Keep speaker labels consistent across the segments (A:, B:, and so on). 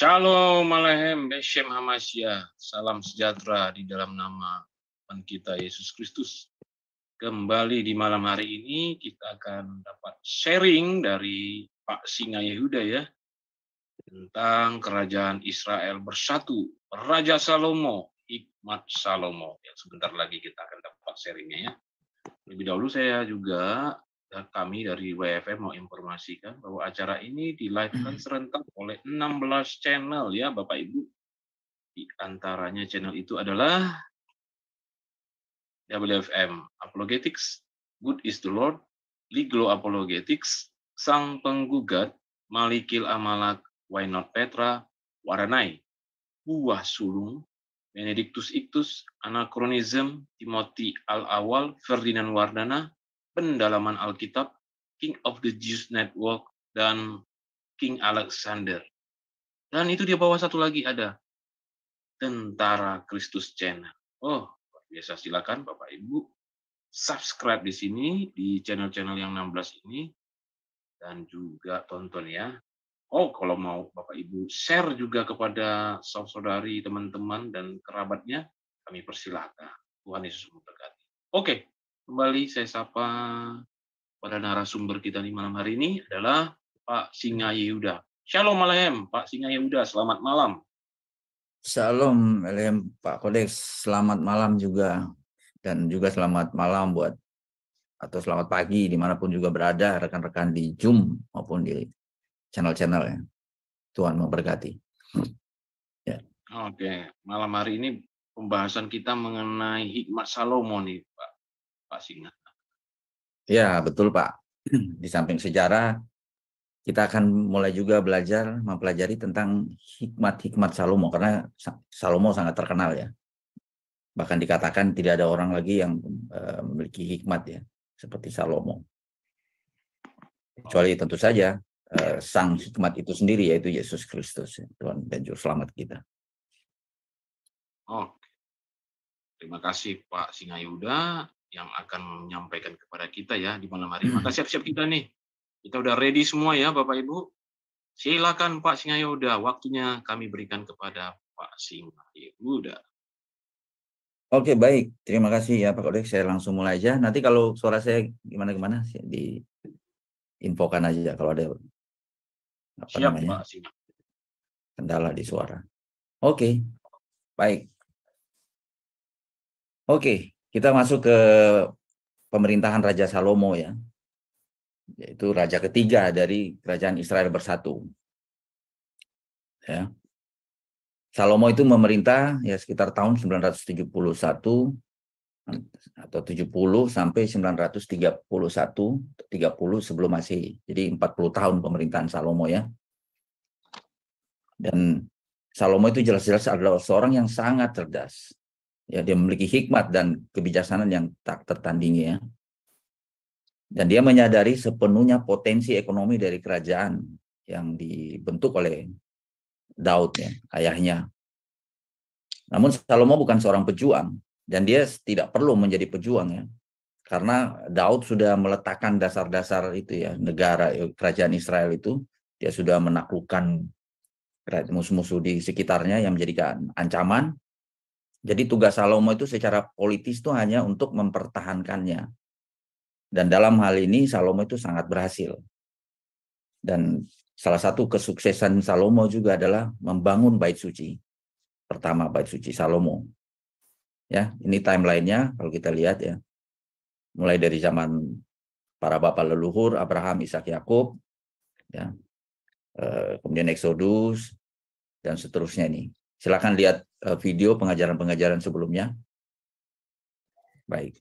A: Shalom
B: Alehem Beshem Hamasya. Salam sejahtera di dalam nama Tuhan kita Yesus Kristus. Kembali di malam hari ini kita akan dapat sharing dari Pak Singa Yehuda ya tentang kerajaan Israel bersatu Raja Salomo Hikmat Salomo ya sebentar lagi kita akan dapat sharingnya ya lebih dahulu saya juga dan kami dari WFM mau informasikan bahwa acara ini kan serentak oleh 16 channel ya Bapak Ibu. Di antaranya channel itu adalah WFM Apologetics, Good is the Lord, Liglo Apologetics, Sang Penggugat, Malikil Amalak, Why Not Petra, Waranai, Buah Sulung, Benedictus Ictus, Anachronism, Timothy Al-Awal, Ferdinand Wardana, Pendalaman Alkitab, King of the Jews Network, dan King Alexander. Dan itu dia bawa satu lagi ada Tentara Kristus Channel. Oh, biasa silakan Bapak Ibu subscribe di sini di channel-channel yang 16 ini dan juga tonton ya. Oh, kalau mau Bapak Ibu share juga kepada saudari, teman-teman dan kerabatnya, kami persilakan. Tuhan Yesus memberkati. Oke, kembali saya sapa pada narasumber kita di malam hari ini adalah Pak Singa Yehuda. Shalom malam Pak Singa Yehuda, selamat malam.
C: Shalom malam Pak Kodeks, selamat malam juga. Dan juga selamat malam buat atau selamat pagi dimanapun juga berada rekan-rekan di Zoom maupun di channel-channel ya. Tuhan memberkati.
B: Ya. Oke, malam hari ini pembahasan kita mengenai hikmat Salomo nih Pak Pak Singa.
C: Ya, betul Pak. Di samping sejarah, kita akan mulai juga belajar mempelajari tentang hikmat-hikmat Salomo karena Salomo sangat terkenal ya. Bahkan dikatakan tidak ada orang lagi yang eh, memiliki hikmat ya seperti Salomo. Kecuali tentu saja eh, sang hikmat itu sendiri yaitu Yesus Kristus ya, Tuhan dan juru
D: selamat kita.
B: Oke. Terima kasih Pak Singayuda yang akan menyampaikan kepada kita ya di malam hari. Hmm. Maka siap-siap kita nih. Kita udah ready semua ya Bapak Ibu. Silakan Pak Singa udah waktunya kami berikan kepada Pak Singa
C: Udah. Oke baik, terima kasih ya Pak Kodek. Saya langsung mulai aja. Nanti kalau suara saya gimana gimana di infokan aja kalau ada apa siap, namanya Pak, kendala di
A: suara. Oke, baik. Oke,
C: kita masuk ke pemerintahan Raja Salomo ya. Yaitu raja ketiga dari kerajaan Israel bersatu. Ya. Salomo itu memerintah ya sekitar tahun 971 atau 70 sampai 931 30 sebelum masih Jadi 40 tahun pemerintahan Salomo ya. Dan Salomo itu jelas-jelas adalah seorang yang sangat cerdas ya dia memiliki hikmat dan kebijaksanaan yang tak tertandingi ya dan dia menyadari sepenuhnya potensi ekonomi dari kerajaan yang dibentuk oleh Daud ya ayahnya namun Salomo bukan seorang pejuang dan dia tidak perlu menjadi pejuang ya karena Daud sudah meletakkan dasar-dasar itu ya negara eh, kerajaan Israel itu dia sudah menaklukkan musuh-musuh di sekitarnya yang menjadikan ancaman jadi tugas Salomo itu secara politis itu hanya untuk mempertahankannya. Dan dalam hal ini Salomo itu sangat berhasil. Dan salah satu kesuksesan Salomo juga adalah membangun bait suci. Pertama bait suci Salomo. Ya, ini timelinenya kalau kita lihat ya. Mulai dari zaman para bapak leluhur Abraham, Ishak, Yakub, ya. Eh, kemudian Exodus dan seterusnya nih. Silakan lihat eh, video pengajaran-pengajaran sebelumnya. Baik.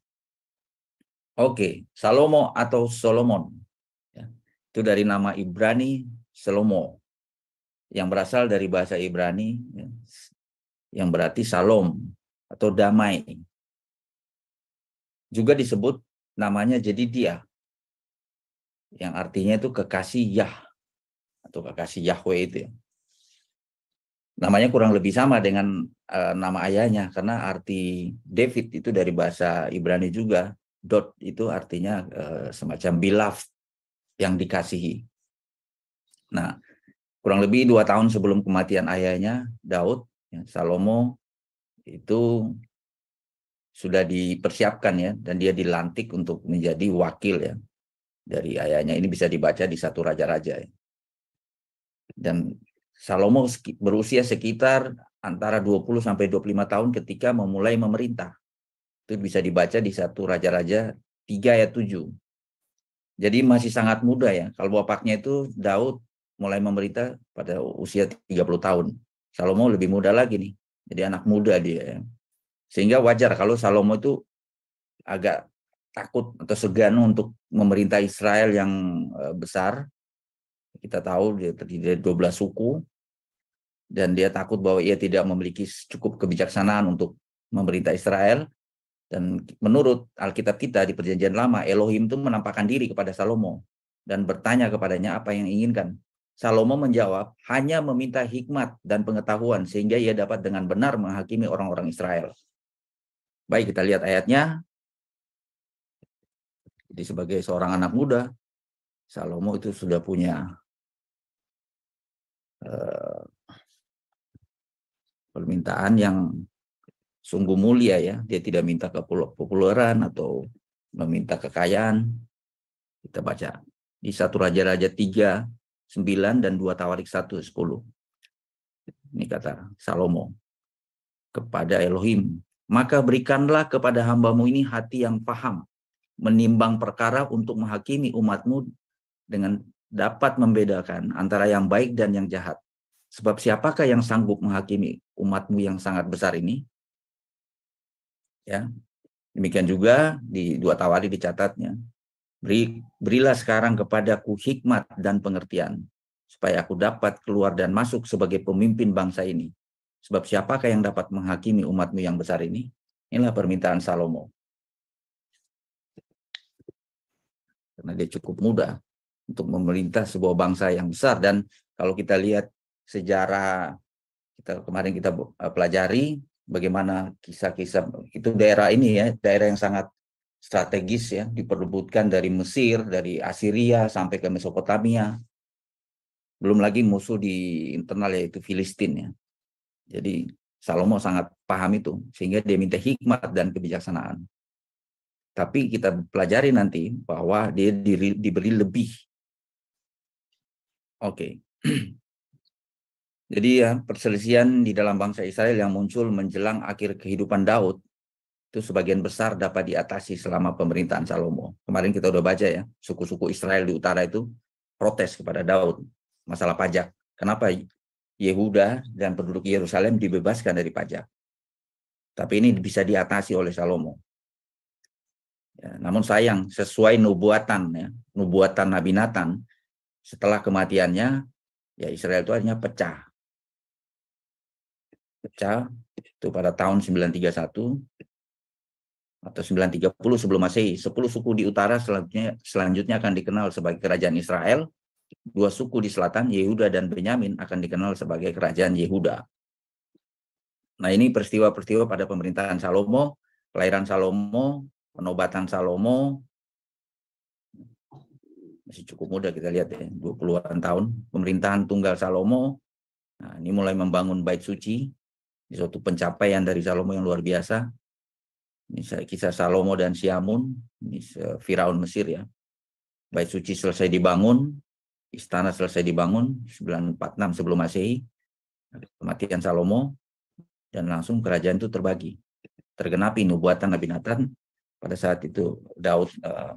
C: Oke, Salomo atau Solomon. Ya, itu dari nama Ibrani Salomo. Yang berasal dari bahasa Ibrani ya, yang berarti salom atau damai. Juga disebut namanya jadi dia. Yang artinya itu kekasih Yah atau kekasih Yahweh itu ya namanya kurang lebih sama dengan uh, nama ayahnya karena arti David itu dari bahasa Ibrani juga dot itu artinya uh, semacam beloved yang dikasihi. Nah, kurang lebih dua tahun sebelum kematian ayahnya Daud, ya, Salomo itu sudah dipersiapkan ya dan dia dilantik untuk menjadi wakil ya dari ayahnya. Ini bisa dibaca di satu raja-raja ya. dan Salomo berusia sekitar antara 20 sampai 25 tahun ketika memulai memerintah. Itu bisa dibaca di satu raja-raja 3 ayat 7. Jadi masih sangat muda ya. Kalau bapaknya itu Daud mulai memerintah pada usia 30 tahun. Salomo lebih muda lagi nih. Jadi anak muda dia ya. Sehingga wajar kalau Salomo itu agak takut atau segan untuk memerintah Israel yang eh, besar kita tahu dia terdiri dari 12 suku dan dia takut bahwa ia tidak memiliki cukup kebijaksanaan untuk memerintah Israel. Dan menurut Alkitab kita di Perjanjian Lama, Elohim itu menampakkan diri kepada Salomo dan bertanya kepadanya apa yang inginkan. Salomo menjawab, hanya meminta hikmat dan pengetahuan sehingga ia dapat dengan benar menghakimi orang-orang Israel. Baik, kita lihat ayatnya. Jadi sebagai seorang anak muda, Salomo
A: itu sudah punya Eh,
C: permintaan yang sungguh mulia ya. Dia tidak minta kepopuleran atau meminta kekayaan. Kita baca di satu Raja-Raja 3, 9 dan 2 Tawarik 1, 10. Ini kata Salomo kepada Elohim. Maka berikanlah kepada hambamu ini hati yang paham, menimbang perkara untuk menghakimi umatmu dengan dapat membedakan antara yang baik dan yang jahat. Sebab siapakah yang sanggup menghakimi umatmu yang sangat besar ini? Ya, demikian juga di dua tawali dicatatnya. Beri, berilah sekarang kepadaku hikmat dan pengertian, supaya aku dapat keluar dan masuk sebagai pemimpin bangsa ini. Sebab siapakah yang dapat menghakimi umatmu yang besar ini? Inilah permintaan Salomo. Karena dia cukup muda untuk memerintah sebuah bangsa yang besar dan kalau kita lihat sejarah kita kemarin kita e, pelajari bagaimana kisah-kisah itu daerah ini ya daerah yang sangat strategis ya diperebutkan dari Mesir dari Assyria sampai ke Mesopotamia belum lagi musuh di internal yaitu Filistin ya jadi Salomo sangat paham itu sehingga dia minta hikmat dan kebijaksanaan tapi kita pelajari nanti bahwa dia diberi lebih Oke. Okay. Jadi ya perselisihan di dalam bangsa Israel yang muncul menjelang akhir kehidupan Daud itu sebagian besar dapat diatasi selama pemerintahan Salomo. Kemarin kita udah baca ya, suku-suku Israel di utara itu protes kepada Daud masalah pajak. Kenapa Yehuda dan penduduk Yerusalem dibebaskan dari pajak? Tapi ini bisa diatasi oleh Salomo. Ya, namun sayang, sesuai nubuatan ya, nubuatan Nabi Nathan, setelah kematiannya ya Israel itu hanya pecah. Pecah itu pada tahun 931 atau 930 sebelum Masehi. 10 suku di utara selanjutnya selanjutnya akan dikenal sebagai kerajaan Israel. Dua suku di selatan Yehuda dan Benyamin akan dikenal sebagai kerajaan Yehuda. Nah, ini peristiwa-peristiwa pada pemerintahan Salomo, kelahiran Salomo, penobatan Salomo, masih cukup muda kita lihat ya, 20-an tahun, pemerintahan Tunggal Salomo. Nah, ini mulai membangun bait suci, ini suatu pencapaian dari Salomo yang luar biasa. Ini kisah Salomo dan Siamun, ini Firaun Mesir ya. Bait suci selesai dibangun, istana selesai dibangun 946 sebelum Masehi. Kematian Salomo dan langsung kerajaan itu terbagi. Tergenapi nubuatan Nabi Nathan pada saat itu Daud uh,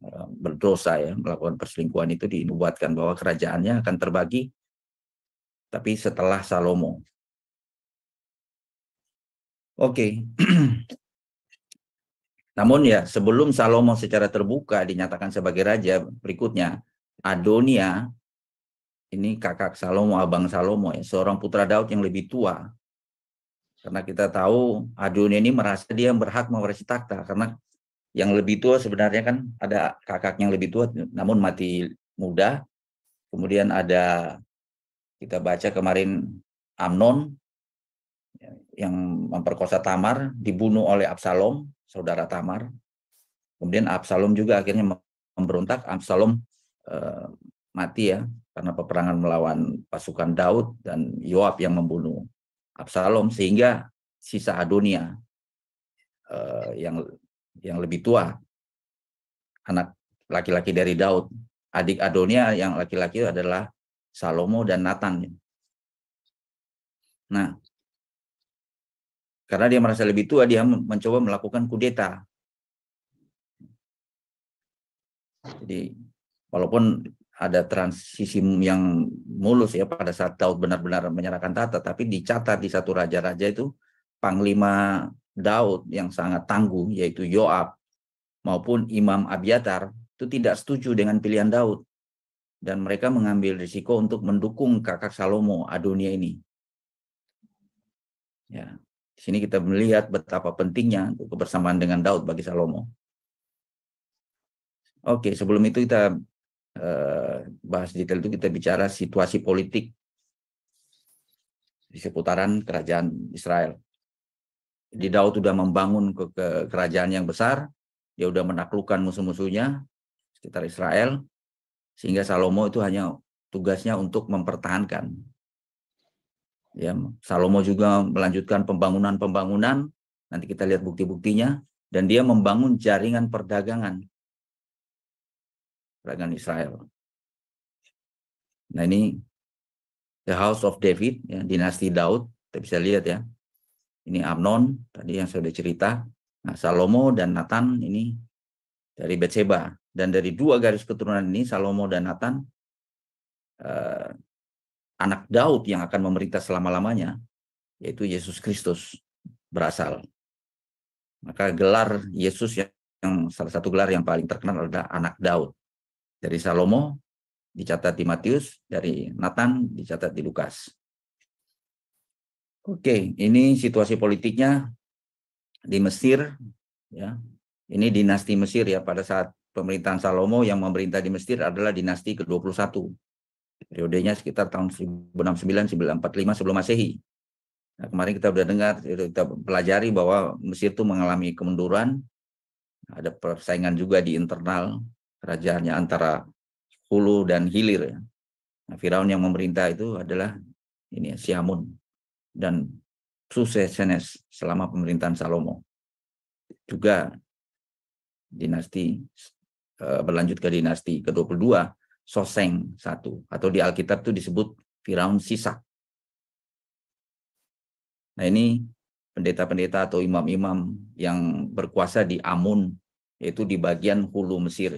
C: Eh, berdosa ya melakukan perselingkuhan itu dinubuatkan bahwa kerajaannya akan terbagi tapi setelah Salomo. Oke. Namun ya sebelum Salomo secara terbuka dinyatakan sebagai raja berikutnya Adonia ini kakak Salomo, abang Salomo ya, seorang putra Daud yang lebih tua. Karena kita tahu Adonia ini merasa dia berhak mewarisi takhta karena yang lebih tua sebenarnya kan ada kakaknya yang lebih tua namun mati muda. Kemudian ada kita baca kemarin Amnon ya, yang memperkosa Tamar dibunuh oleh Absalom, saudara Tamar. Kemudian Absalom juga akhirnya memberontak, Absalom eh, mati ya karena peperangan melawan pasukan Daud dan Yoab yang membunuh Absalom sehingga sisa Adonia eh, yang yang lebih tua, anak laki-laki dari Daud. Adik Adonia yang laki-laki adalah Salomo dan Nathan. Nah, karena dia merasa lebih tua, dia mencoba melakukan kudeta. Jadi, walaupun ada transisi yang mulus ya pada saat Daud benar-benar menyerahkan tata, tapi dicatat di satu raja-raja itu panglima Daud yang sangat tangguh yaitu Yoab maupun Imam Abiatar itu tidak setuju dengan pilihan Daud dan mereka mengambil risiko untuk mendukung kakak Salomo Adonia ini. Ya, di sini kita melihat betapa pentingnya untuk kebersamaan dengan Daud bagi Salomo. Oke, sebelum itu kita eh, bahas detail itu kita bicara situasi politik di seputaran kerajaan Israel di Daud sudah membangun ke, ke kerajaan yang besar, dia sudah menaklukkan musuh-musuhnya sekitar Israel, sehingga Salomo itu hanya tugasnya untuk mempertahankan. Ya, Salomo juga melanjutkan pembangunan-pembangunan. Nanti kita lihat bukti-buktinya dan dia membangun jaringan perdagangan perdagangan Israel. Nah ini the House of David, ya, dinasti Daud, kita bisa lihat ya, ini Amnon tadi yang sudah cerita. Nah, Salomo dan Nathan ini dari Betseba dan dari dua garis keturunan ini Salomo dan Nathan eh, anak Daud yang akan memerintah selama-lamanya yaitu Yesus Kristus berasal. Maka gelar Yesus yang, yang salah satu gelar yang paling terkenal adalah anak Daud. Dari Salomo dicatat di Matius, dari Nathan dicatat di Lukas. Oke, ini situasi politiknya di Mesir ya. Ini dinasti Mesir ya pada saat pemerintahan Salomo yang memerintah di Mesir adalah dinasti ke-21. Periodenya sekitar tahun 1069 945 sebelum Masehi. Nah, kemarin kita sudah dengar kita pelajari bahwa Mesir itu mengalami kemunduran. Ada persaingan juga di internal kerajaannya antara hulu dan hilir ya. Nah, Firaun yang memerintah itu adalah ini ya, Siamun dan Susesenes selama pemerintahan Salomo. Juga dinasti eh, berlanjut ke dinasti ke-22 Soseng satu atau di Alkitab itu disebut Firaun Sisak. Nah, ini pendeta-pendeta atau imam-imam yang berkuasa di Amun yaitu di bagian hulu Mesir.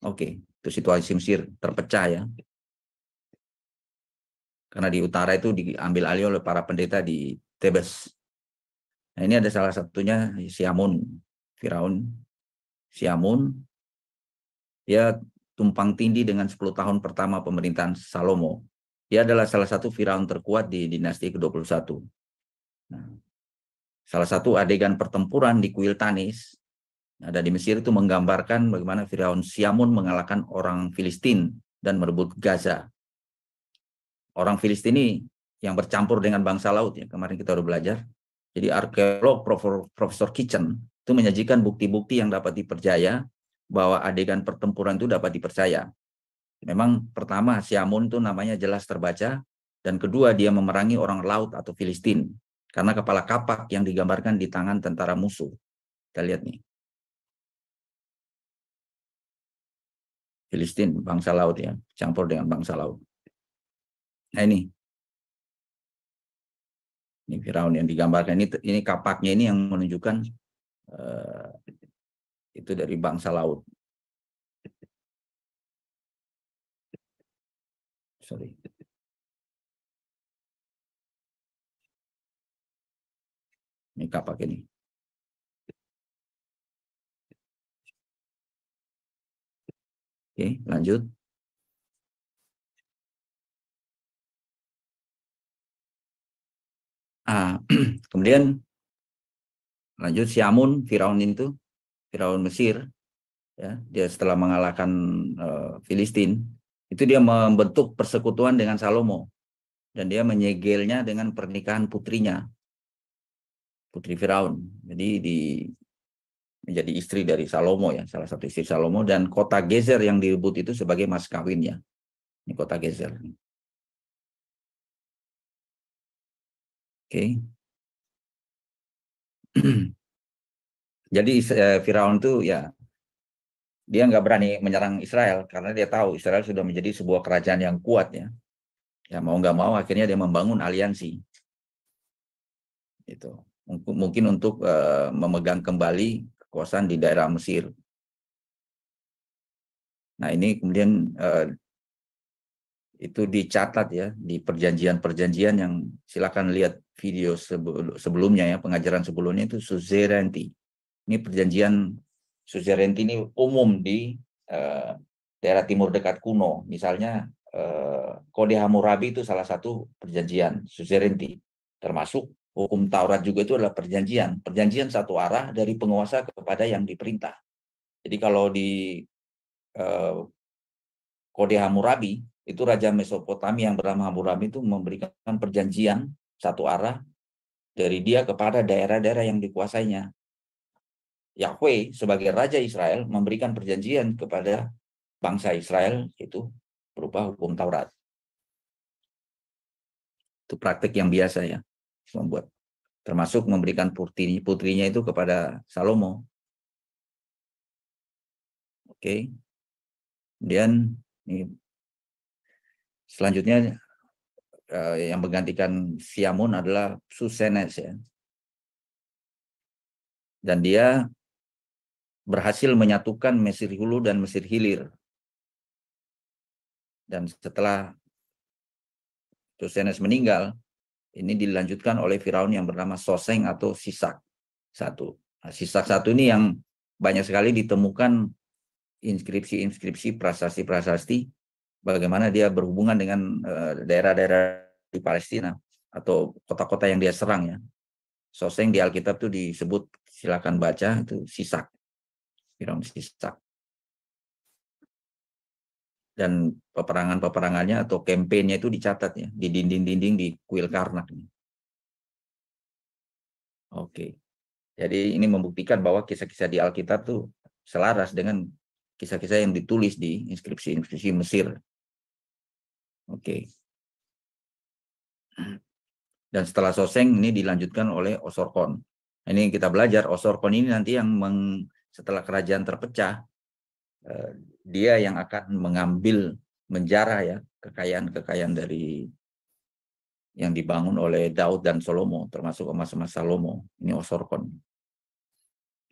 C: Oke, itu situasi Mesir terpecah ya karena di utara itu diambil alih oleh para pendeta di Tebes. Nah, ini ada salah satunya Siamun, Firaun Siamun. Dia tumpang tindih dengan 10 tahun pertama pemerintahan Salomo. Dia adalah salah satu Firaun terkuat di dinasti ke-21. Nah, salah satu adegan pertempuran di Kuil Tanis ada di Mesir itu menggambarkan bagaimana Firaun Siamun mengalahkan orang Filistin dan merebut Gaza orang Filistini yang bercampur dengan bangsa laut ya kemarin kita udah belajar. Jadi arkeolog Profesor Kitchen itu menyajikan bukti-bukti yang dapat dipercaya bahwa adegan pertempuran itu dapat dipercaya. Memang pertama Siamun itu namanya jelas terbaca dan kedua dia memerangi orang laut atau Filistin karena kepala kapak yang digambarkan di tangan tentara musuh.
A: Kita lihat nih. Filistin bangsa laut ya, campur dengan bangsa laut. Nah ini. Ini Firaun yang digambarkan ini ini kapaknya ini yang menunjukkan
D: uh, itu dari bangsa laut. Sorry.
A: Ini kapak ini. Oke, lanjut.
C: Ah, kemudian lanjut Siamun, Firaun itu, Firaun Mesir, ya, dia setelah mengalahkan uh, Filistin, itu dia membentuk persekutuan dengan Salomo dan dia menyegelnya dengan pernikahan putrinya, putri Firaun. Jadi di menjadi istri dari Salomo ya, salah satu istri Salomo dan kota Gezer yang direbut itu sebagai mas kawinnya. Ini kota Gezer. Okay. Jadi eh, Firaun tuh ya dia nggak berani menyerang Israel karena dia tahu Israel sudah menjadi sebuah kerajaan yang kuat ya. Ya mau nggak mau akhirnya dia membangun aliansi. Itu mungkin untuk uh, memegang kembali kekuasaan di daerah Mesir. Nah ini kemudian uh, itu dicatat ya di perjanjian-perjanjian yang silakan lihat video sebelumnya ya pengajaran sebelumnya itu suzerenti Ini perjanjian suzerenti ini umum di eh, daerah timur dekat kuno. Misalnya eh, Kode Hammurabi itu salah satu perjanjian suzerenti Termasuk hukum Taurat juga itu adalah perjanjian. Perjanjian satu arah dari penguasa kepada yang diperintah. Jadi kalau di eh, Kode Hammurabi itu Raja Mesopotamia yang bernama Hammurabi itu memberikan perjanjian satu arah dari dia kepada daerah-daerah yang dikuasainya. Yahweh sebagai Raja Israel memberikan perjanjian kepada bangsa Israel itu berupa hukum Taurat. Itu praktik yang biasa ya membuat termasuk memberikan putri putrinya itu kepada
A: Salomo. Oke. Kemudian
C: ini Selanjutnya eh, yang menggantikan Siamun adalah Susenes ya. Dan dia berhasil menyatukan Mesir Hulu dan Mesir Hilir. Dan setelah Susenes meninggal, ini dilanjutkan oleh Firaun yang bernama Soseng atau Sisak satu. Nah, Sisak satu ini yang banyak sekali ditemukan inskripsi-inskripsi prasasti-prasasti bagaimana dia berhubungan dengan eh, daerah-daerah di Palestina atau kota-kota yang dia serang ya. Soseng di Alkitab itu disebut silakan baca itu Sisak. Firaun Sisak. Dan peperangan-peperangannya atau kampanyenya itu dicatat ya di dinding-dinding di kuil Karnak. Oke. Jadi ini membuktikan bahwa kisah-kisah di Alkitab tuh selaras dengan kisah-kisah yang ditulis di inskripsi-inskripsi Mesir. Oke. Dan setelah Soseng ini dilanjutkan oleh Osorkon. Ini kita belajar Osorkon ini nanti yang meng, setelah kerajaan terpecah eh, dia yang akan mengambil menjarah ya kekayaan-kekayaan dari yang dibangun oleh Daud dan Salomo termasuk emas-emas Salomo. Ini Osorkon.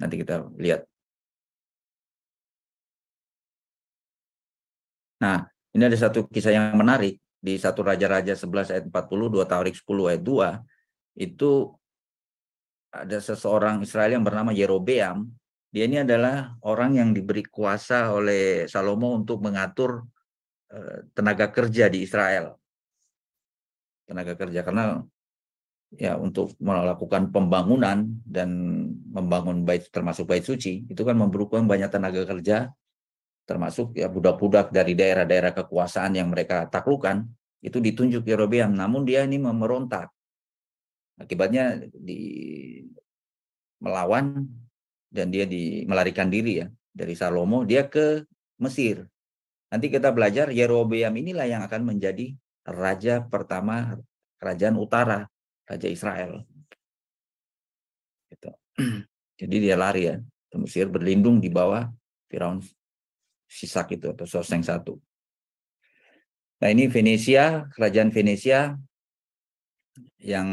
A: Nanti kita lihat.
C: Nah, ini ada satu kisah yang menarik di satu Raja-Raja 11 ayat 40, 2 Taurik 10 ayat 2 itu ada seseorang Israel yang bernama Yerobeam. Dia ini adalah orang yang diberi kuasa oleh Salomo untuk mengatur eh, tenaga kerja di Israel. Tenaga kerja karena ya untuk melakukan pembangunan dan membangun bait termasuk bait suci itu kan memerlukan banyak tenaga kerja termasuk ya budak-budak dari daerah-daerah kekuasaan yang mereka taklukan itu ditunjuk Yerobeam namun dia ini memerontak akibatnya di melawan dan dia di, melarikan diri ya dari Salomo dia ke Mesir nanti kita belajar Yerobeam inilah yang akan menjadi raja pertama kerajaan utara raja Israel gitu. jadi dia lari ya ke Mesir berlindung di bawah Firaun sisak itu atau soseng satu. Nah ini Venesia, kerajaan Venesia yang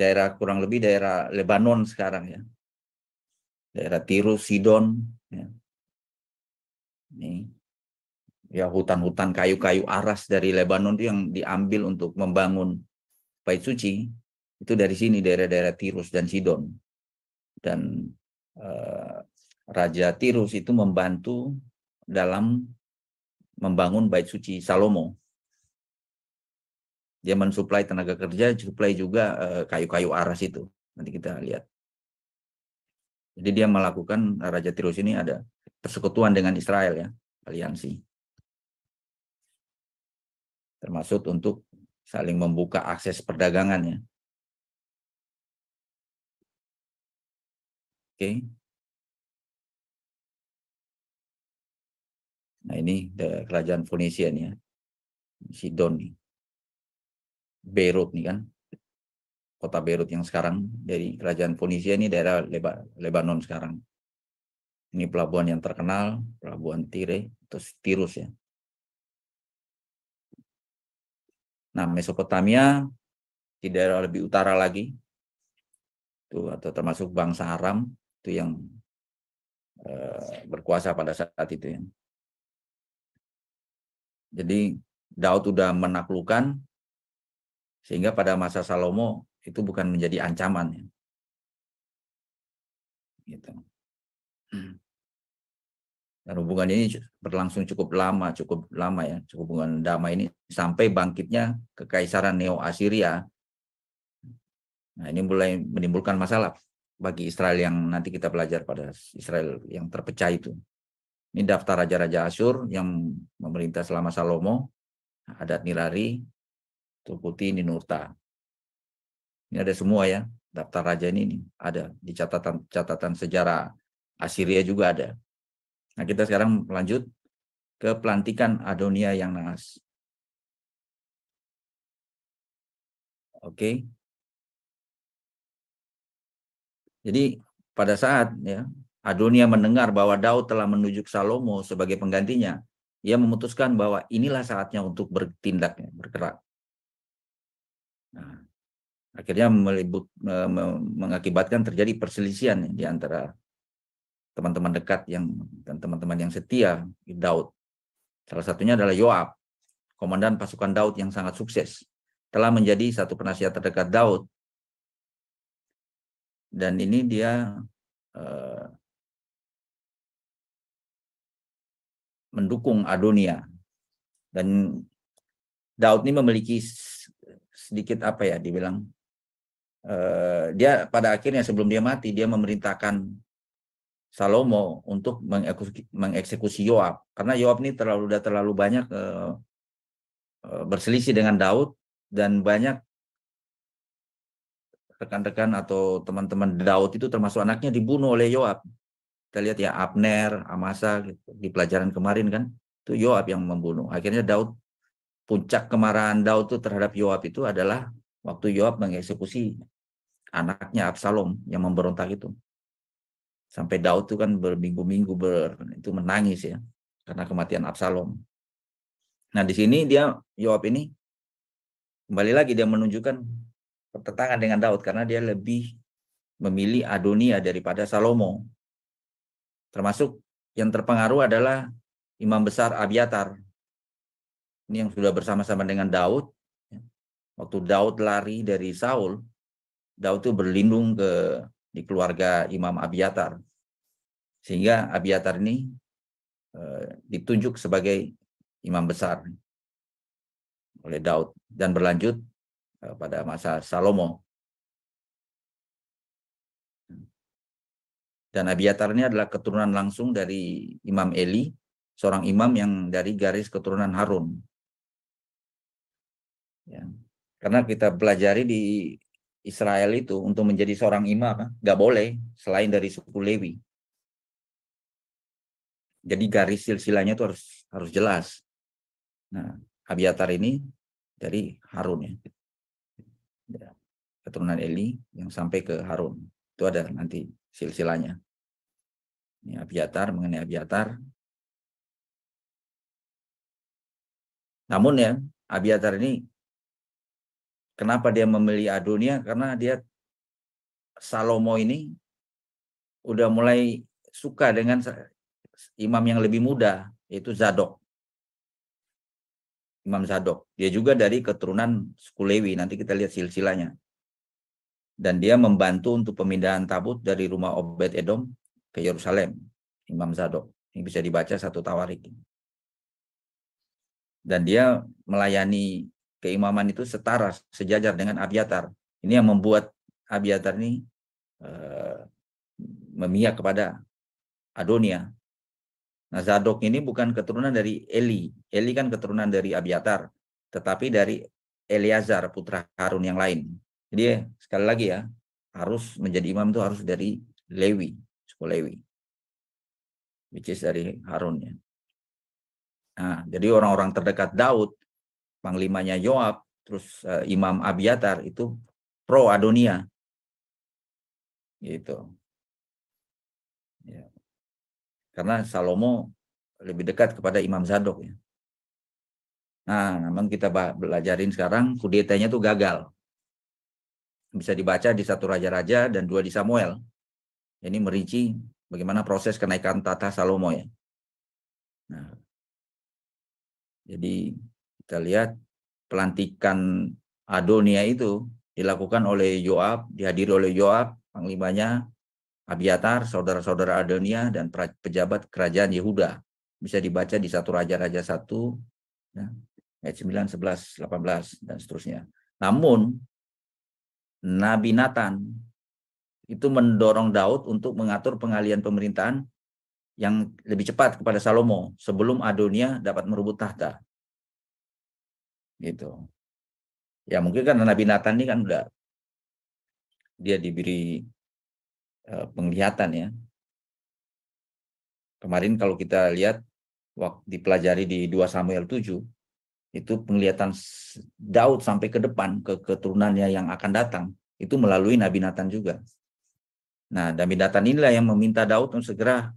C: daerah kurang lebih daerah Lebanon sekarang ya. Daerah Tirus, Sidon. Ya. Ini ya hutan-hutan kayu-kayu aras dari Lebanon itu yang diambil untuk membangun bait suci itu dari sini daerah-daerah Tirus dan Sidon dan eh, Raja Tirus itu membantu dalam membangun bait suci Salomo. Dia mensuplai tenaga kerja, suplai juga eh, kayu-kayu aras itu. Nanti kita lihat. Jadi dia melakukan eh, Raja Tirus ini ada persekutuan dengan Israel ya, aliansi. Termasuk untuk saling membuka
A: akses perdagangannya. Oke. Okay. Nah
C: ini eh, kerajaan Fonisia nih ya. Sidon nih. Beirut nih kan. Kota Beirut yang sekarang dari kerajaan Fonisia ini daerah Leba, Lebanon sekarang. Ini pelabuhan yang terkenal, pelabuhan Tire, atau
A: Tirus ya. Nah, Mesopotamia
C: di daerah lebih utara lagi, itu atau termasuk bangsa Aram itu yang eh, berkuasa pada saat itu ya.
A: Jadi Daud sudah menaklukkan sehingga pada masa Salomo itu bukan menjadi ancaman. Ya.
D: Gitu.
C: Dan hubungan ini berlangsung cukup lama, cukup lama ya, cukup hubungan damai ini sampai bangkitnya kekaisaran Neo Assyria. Nah ini mulai menimbulkan masalah bagi Israel yang nanti kita belajar pada Israel yang terpecah itu. Ini daftar raja-raja Asyur yang memerintah selama Salomo, Adat Nilari, Tukuti, Ninurta. Ini ada semua ya, daftar raja ini, ini ada di catatan catatan sejarah Asiria juga ada. Nah, kita sekarang lanjut ke
A: pelantikan Adonia yang naas.
C: Oke. Jadi pada saat ya Adonia ah, mendengar bahwa Daud telah menunjuk Salomo sebagai penggantinya. Ia memutuskan bahwa inilah saatnya untuk bertindak, ya, bergerak. Nah, akhirnya melibut, mengakibatkan terjadi perselisihan ya, di antara teman-teman dekat yang dan teman-teman yang setia Daud. Salah satunya adalah Yoab, komandan pasukan Daud yang sangat sukses, telah menjadi satu penasihat terdekat Daud. Dan ini dia
A: eh, mendukung
C: Adonia dan Daud ini memiliki sedikit apa ya dibilang uh, dia pada akhirnya sebelum dia mati dia memerintahkan Salomo untuk mengeksekusi, Yoab karena Yoab ini terlalu udah terlalu banyak uh, uh, berselisih dengan Daud dan banyak rekan-rekan atau teman-teman Daud itu termasuk anaknya dibunuh oleh Yoab kita lihat ya Abner, Amasa gitu, di pelajaran kemarin kan itu Yoab yang membunuh. Akhirnya Daud puncak kemarahan Daud itu terhadap Yoab itu adalah waktu Yoab mengeksekusi anaknya Absalom yang memberontak itu. Sampai Daud itu kan berminggu-minggu ber, itu menangis ya karena kematian Absalom. Nah, di sini dia Yoab ini kembali lagi dia menunjukkan pertentangan dengan Daud karena dia lebih memilih Adonia daripada Salomo. Termasuk yang terpengaruh adalah Imam Besar Abiatar. Ini yang sudah bersama-sama dengan Daud. Ya. Waktu Daud lari dari Saul, Daud itu berlindung ke di keluarga Imam Abiatar. Sehingga Abiatar ini e, ditunjuk sebagai imam besar oleh Daud dan berlanjut e,
A: pada masa Salomo.
C: Dan Abiatar ini adalah keturunan langsung dari Imam Eli, seorang imam yang dari garis keturunan Harun. Ya. Karena kita pelajari di Israel itu untuk menjadi seorang imam nggak boleh selain dari suku Lewi. Jadi garis silsilanya itu harus harus jelas. Nah, Abiatar ini dari Harun ya. ya keturunan Eli yang sampai ke Harun. Itu ada nanti silsilanya.
A: Ini Abiatar mengenai Abiatar. Namun ya, Abiatar ini kenapa
C: dia memilih Adonia? Karena dia Salomo ini udah mulai suka dengan imam yang lebih muda, yaitu Zadok. Imam Zadok. Dia juga dari keturunan suku Lewi. Nanti kita lihat silsilanya dan dia membantu untuk pemindahan tabut dari rumah Obed Edom ke Yerusalem, Imam Zadok. Ini bisa dibaca satu tawarik. Dan dia melayani keimaman itu setara, sejajar dengan Abiatar. Ini yang membuat Abiatar ini uh, eh, memihak kepada Adonia. Nah, Zadok ini bukan keturunan dari Eli. Eli kan keturunan dari Abiatar, tetapi dari Eliazar putra Harun yang lain jadi sekali lagi ya, harus menjadi imam itu harus dari Lewi, suku Lewi. Which is dari Harun ya. Nah, jadi orang-orang terdekat Daud, panglimanya Yoab, terus uh, Imam Abiatar itu pro Adonia. Gitu. Ya. Karena Salomo lebih dekat kepada Imam Zadok ya. Nah, namun kita belajarin sekarang kudetanya tuh gagal bisa dibaca di satu raja-raja dan dua di Samuel. Ini merinci bagaimana proses kenaikan tata Salomo ya. Nah, jadi kita lihat pelantikan Adonia itu dilakukan oleh Yoab, dihadiri oleh Yoab, panglimanya Abiatar, saudara-saudara Adonia dan pejabat kerajaan Yehuda. Bisa dibaca di satu raja-raja satu, ya, ayat 9, 11, 18 dan seterusnya. Namun Nabi Nathan itu mendorong Daud untuk mengatur pengalian pemerintahan yang lebih cepat kepada Salomo sebelum Adonia dapat merebut tahta. Gitu. Ya mungkin karena Nabi
A: Nathan ini kan enggak dia diberi e, penglihatan
C: ya. Kemarin kalau kita lihat waktu dipelajari di 2 Samuel 7 itu penglihatan Daud sampai ke depan ke keturunannya yang akan datang itu melalui Nabi Nathan juga. Nah, Nabi Nathan inilah yang meminta Daud untuk segera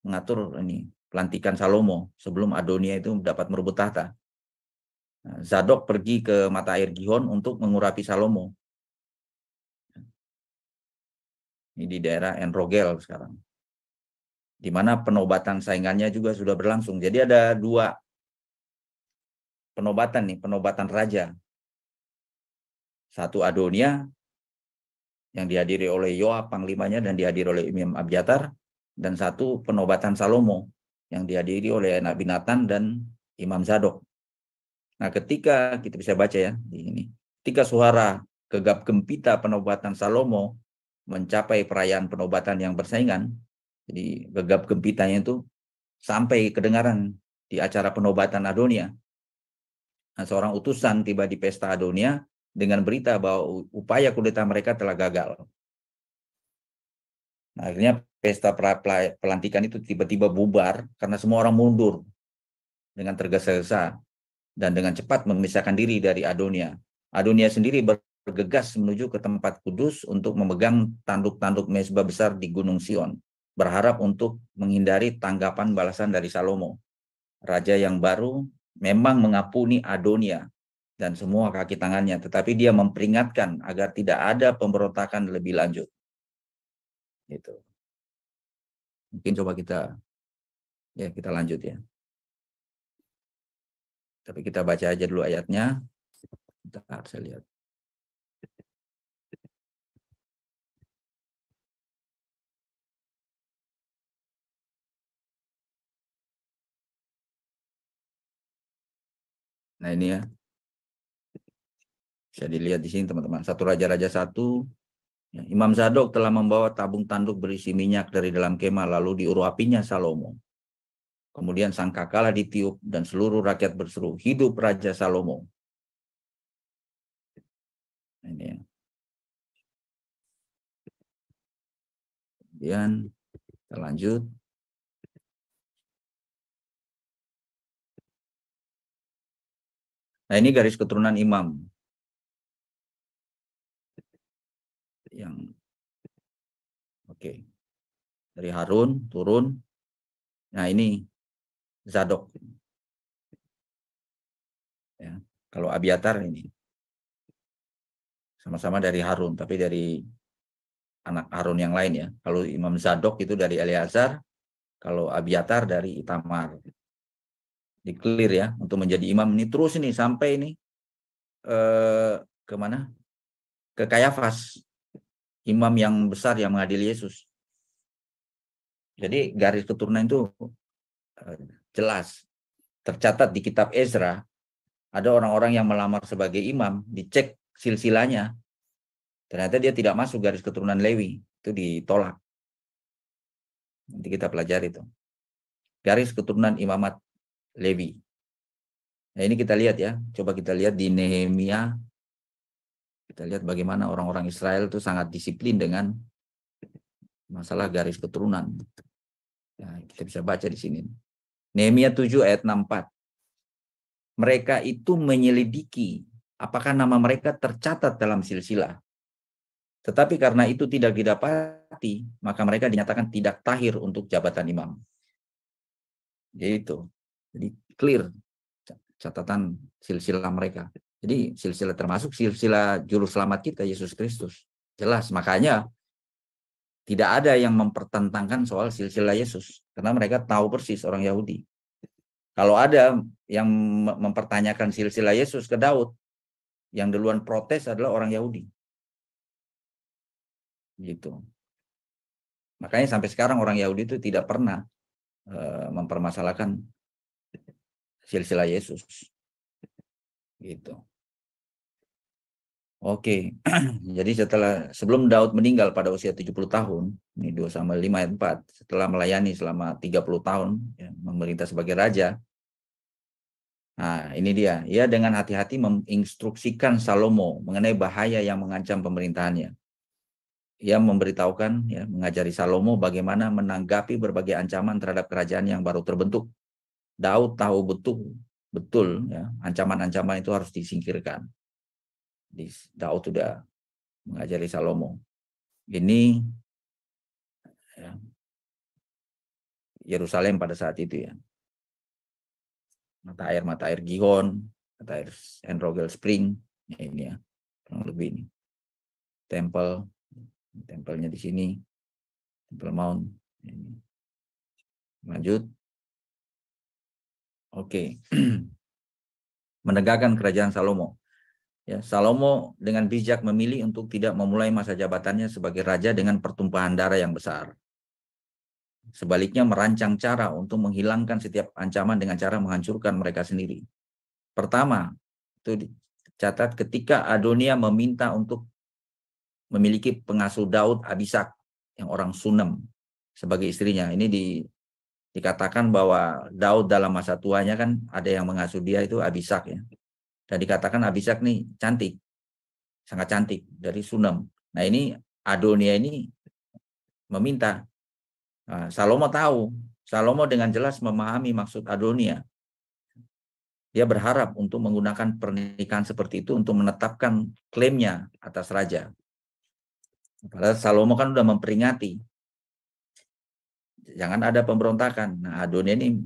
C: mengatur ini pelantikan Salomo sebelum Adonia itu dapat merebut tahta. Nah, Zadok pergi ke mata air Gihon untuk mengurapi Salomo. Ini di daerah Enrogel sekarang. Di mana penobatan saingannya juga sudah berlangsung. Jadi ada dua penobatan nih, penobatan raja. Satu Adonia yang dihadiri oleh Yoab panglimanya dan dihadiri oleh Imam Abjatar dan satu penobatan Salomo yang dihadiri oleh Nabi Nathan dan Imam Zadok. Nah, ketika kita bisa baca ya di ini. Ketika suara gegap gempita penobatan Salomo mencapai perayaan penobatan yang bersaingan, jadi gegap gempitanya itu sampai kedengaran di acara penobatan Adonia Nah, seorang utusan tiba di pesta Adonia dengan berita bahwa upaya kudeta mereka telah gagal. Nah, akhirnya pesta pelantikan itu tiba-tiba bubar karena semua orang mundur dengan tergesa-gesa dan dengan cepat memisahkan diri dari Adonia. Adonia sendiri bergegas menuju ke tempat kudus untuk memegang tanduk-tanduk mesbah besar di Gunung Sion, berharap untuk menghindari tanggapan balasan dari Salomo, raja yang baru memang mengapuni Adonia dan semua kaki tangannya, tetapi dia memperingatkan agar tidak ada pemberontakan lebih lanjut. Gitu.
A: Mungkin coba kita ya kita lanjut ya. Tapi kita baca aja dulu ayatnya. Kita saya lihat.
C: Nah ini ya. Bisa dilihat di sini teman-teman. Satu Raja-Raja satu. Ya, Imam Zadok telah membawa tabung tanduk berisi minyak dari dalam kemah lalu diuruapinya Salomo. Kemudian sang kakala ditiup dan seluruh rakyat berseru, hidup Raja Salomo.
A: Nah, ini ya. Kemudian kita lanjut. Nah, ini garis keturunan imam. Yang oke. Dari Harun turun. Nah, ini Zadok. Ya, kalau Abiatar ini
C: sama-sama dari Harun, tapi dari anak Harun yang lain ya. Kalau Imam Zadok itu dari Eliazar kalau Abiatar dari Itamar di clear ya untuk menjadi imam ini terus ini sampai ini eh, ke mana ke Kayafas imam yang besar yang mengadili Yesus jadi garis keturunan itu eh, jelas tercatat di kitab Ezra ada orang-orang yang melamar sebagai imam dicek silsilanya ternyata dia tidak masuk garis keturunan Lewi itu ditolak nanti kita pelajari itu garis keturunan imamat Levi. Nah, ini kita lihat ya, coba kita lihat di Nehemia. Kita lihat bagaimana orang-orang Israel itu sangat disiplin dengan masalah garis keturunan. Nah, kita bisa baca di sini. Nehemia 7 ayat 64. Mereka itu menyelidiki apakah nama mereka tercatat dalam silsilah. Tetapi karena itu tidak didapati, maka mereka dinyatakan tidak tahir untuk jabatan imam. Jadi itu. Jadi clear catatan silsilah mereka. Jadi silsilah termasuk silsilah juru selamat kita Yesus Kristus. Jelas makanya tidak ada yang mempertentangkan soal silsilah Yesus karena mereka tahu persis orang Yahudi. Kalau ada yang mempertanyakan silsilah Yesus ke Daud, yang duluan protes
A: adalah orang Yahudi. Gitu. Makanya sampai sekarang orang Yahudi itu tidak pernah mempermasalahkan
C: silsilah Yesus. Gitu. Oke, jadi setelah sebelum Daud meninggal pada usia 70 tahun, ini 2 sama 5 ayat 4, setelah melayani selama 30 tahun, ya, memerintah sebagai raja, Nah, ini dia. Ia dengan hati-hati menginstruksikan Salomo mengenai bahaya yang mengancam pemerintahannya. Ia memberitahukan, ya, mengajari Salomo bagaimana menanggapi berbagai ancaman terhadap kerajaan yang baru terbentuk. Daud tahu betul betul hmm. ya ancaman-ancaman itu harus disingkirkan. Daud sudah mengajari Salomo. Ini ya, Yerusalem pada saat itu ya. Mata air mata air Gihon, mata air Enrogel Spring ya, ini ya kurang lebih ini. Temple, tempelnya di sini, Temple
A: Mount. Ya, ini. Lanjut. Oke.
C: Menegakkan kerajaan Salomo. Ya, Salomo dengan bijak memilih untuk tidak memulai masa jabatannya sebagai raja dengan pertumpahan darah yang besar. Sebaliknya merancang cara untuk menghilangkan setiap ancaman dengan cara menghancurkan mereka sendiri. Pertama, itu dicatat ketika Adonia meminta untuk memiliki pengasuh Daud Abisak yang orang Sunem sebagai istrinya. Ini di dikatakan bahwa Daud dalam masa tuanya kan ada yang mengasuh dia itu Abisak ya. Dan dikatakan Abisak nih cantik. Sangat cantik dari Sunem. Nah ini Adonia ini meminta. Nah, Salomo tahu. Salomo dengan jelas memahami maksud Adonia. Dia berharap untuk menggunakan pernikahan seperti itu untuk menetapkan klaimnya atas raja. Padahal Salomo kan sudah memperingati jangan ada pemberontakan. Nah, Adonia ini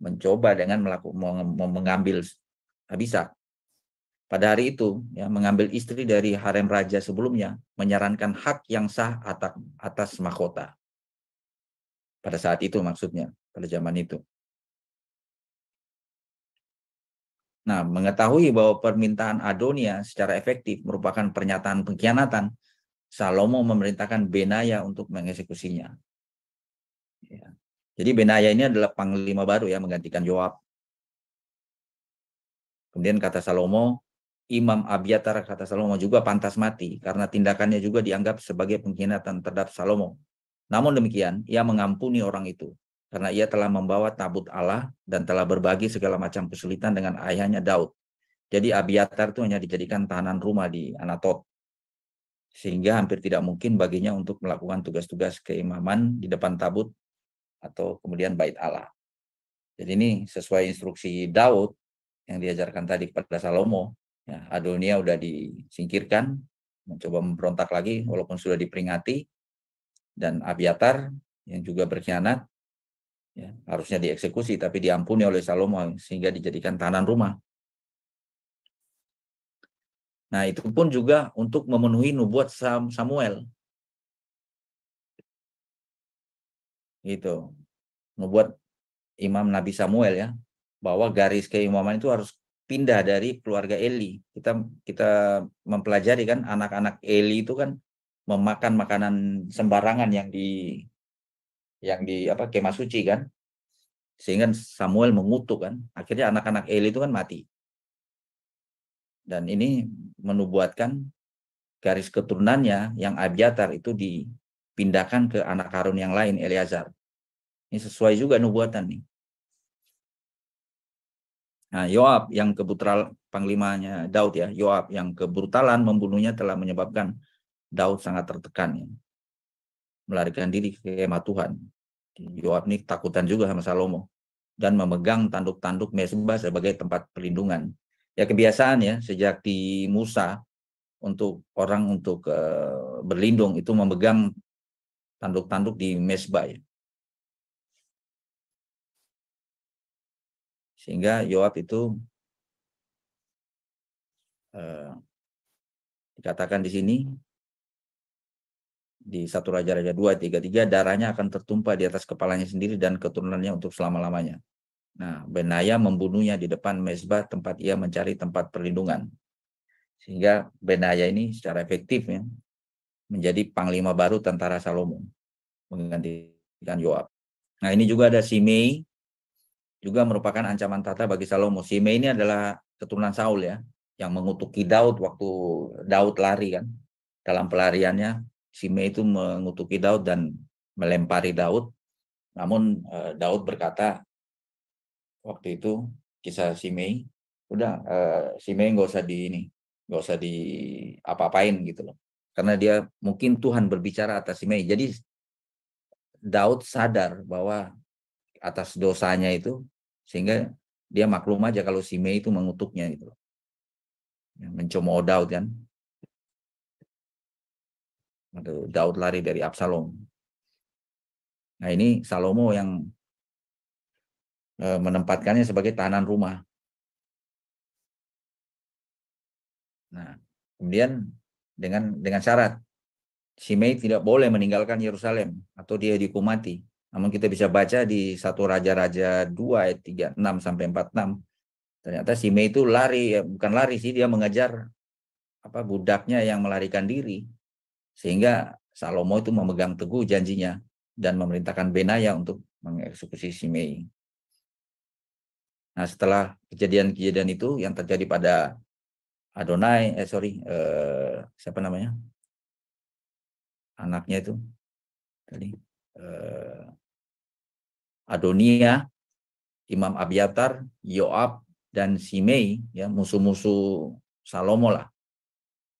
C: mencoba dengan melakukan mau mengambil Habisa. Ah, pada hari itu, ya, mengambil istri dari harem raja sebelumnya, menyarankan hak yang sah atas, atas mahkota. Pada saat itu maksudnya, pada zaman itu. Nah, mengetahui bahwa permintaan Adonia secara efektif merupakan pernyataan pengkhianatan, Salomo memerintahkan Benaya untuk mengeksekusinya. Ya. Jadi Benaya ini adalah panglima baru ya menggantikan Yoab. Kemudian kata Salomo, Imam Abiatar kata Salomo juga pantas mati karena tindakannya juga dianggap sebagai pengkhianatan terhadap Salomo. Namun demikian, ia mengampuni orang itu karena ia telah membawa tabut Allah dan telah berbagi segala macam kesulitan dengan ayahnya Daud. Jadi Abiatar itu hanya dijadikan tahanan rumah di Anatot. Sehingga hampir tidak mungkin baginya untuk melakukan tugas-tugas keimaman di depan tabut atau kemudian bait Allah. Jadi ini sesuai instruksi Daud yang diajarkan tadi kepada Salomo. Ya, Adonia sudah disingkirkan, mencoba memberontak lagi walaupun sudah diperingati. Dan Abiatar yang juga berkhianat, ya, harusnya dieksekusi tapi diampuni oleh Salomo sehingga dijadikan tahanan rumah. Nah itu
A: pun juga untuk memenuhi nubuat Samuel.
C: gitu membuat Imam Nabi Samuel ya bahwa garis keimaman itu harus pindah dari keluarga Eli. Kita kita mempelajari kan anak-anak Eli itu kan memakan makanan sembarangan yang di yang di apa kemah suci kan. Sehingga Samuel mengutuk kan. Akhirnya anak-anak Eli itu kan mati. Dan ini menubuatkan garis keturunannya yang Abiatar itu di pindahkan ke anak karun yang lain Eliazar Ini sesuai juga nubuatan nih. Nah, Yoab yang kebutral panglimanya Daud ya, Yoab yang kebrutalan membunuhnya telah menyebabkan Daud sangat tertekan ya. Melarikan diri ke kemah Tuhan. Yoab ini takutan juga sama Salomo dan memegang tanduk-tanduk Mesbah sebagai tempat perlindungan. Ya kebiasaan ya sejak di Musa untuk orang untuk uh, berlindung itu memegang tanduk-tanduk
A: di mesbah ya. Sehingga Yoab itu eh,
C: dikatakan di sini di satu raja-raja dua tiga tiga darahnya akan tertumpah di atas kepalanya sendiri dan keturunannya untuk selama lamanya. Nah, Benaya membunuhnya di depan mesbah tempat ia mencari tempat perlindungan. Sehingga Benaya ini secara efektif ya, menjadi panglima baru tentara Salomo menggantikan Yoab. Nah ini juga ada Simei juga merupakan ancaman tata bagi Salomo. Simei ini adalah keturunan Saul ya yang mengutuki Daud waktu Daud lari kan dalam pelariannya Simei itu mengutuki Daud dan melempari Daud. Namun eh, Daud berkata waktu itu kisah Simei udah eh, Simei nggak usah di ini nggak usah di apa-apain gitu loh karena dia mungkin Tuhan berbicara atas Simei. Jadi Daud sadar bahwa atas dosanya itu sehingga dia maklum aja kalau Simei itu mengutuknya gitu ya, Mencemooh Daud kan. Aduh, Daud lari dari Absalom.
A: Nah ini Salomo yang eh, menempatkannya sebagai tahanan rumah.
D: Nah,
C: kemudian dengan dengan syarat Simei tidak boleh meninggalkan Yerusalem atau dia dihukum mati. Namun kita bisa baca di satu Raja-Raja 2 ayat 36 sampai 46. Ternyata Simei itu lari, ya, bukan lari sih, dia mengejar apa budaknya yang melarikan diri. Sehingga Salomo itu memegang teguh janjinya dan memerintahkan Benaya untuk mengeksekusi Simei. Nah, setelah kejadian-kejadian itu yang terjadi pada Adonai, eh sorry, eh, siapa namanya? Anaknya itu tadi eh, Adonia, Imam Abiatar, Yoab dan Simei, ya musuh-musuh Salomo lah.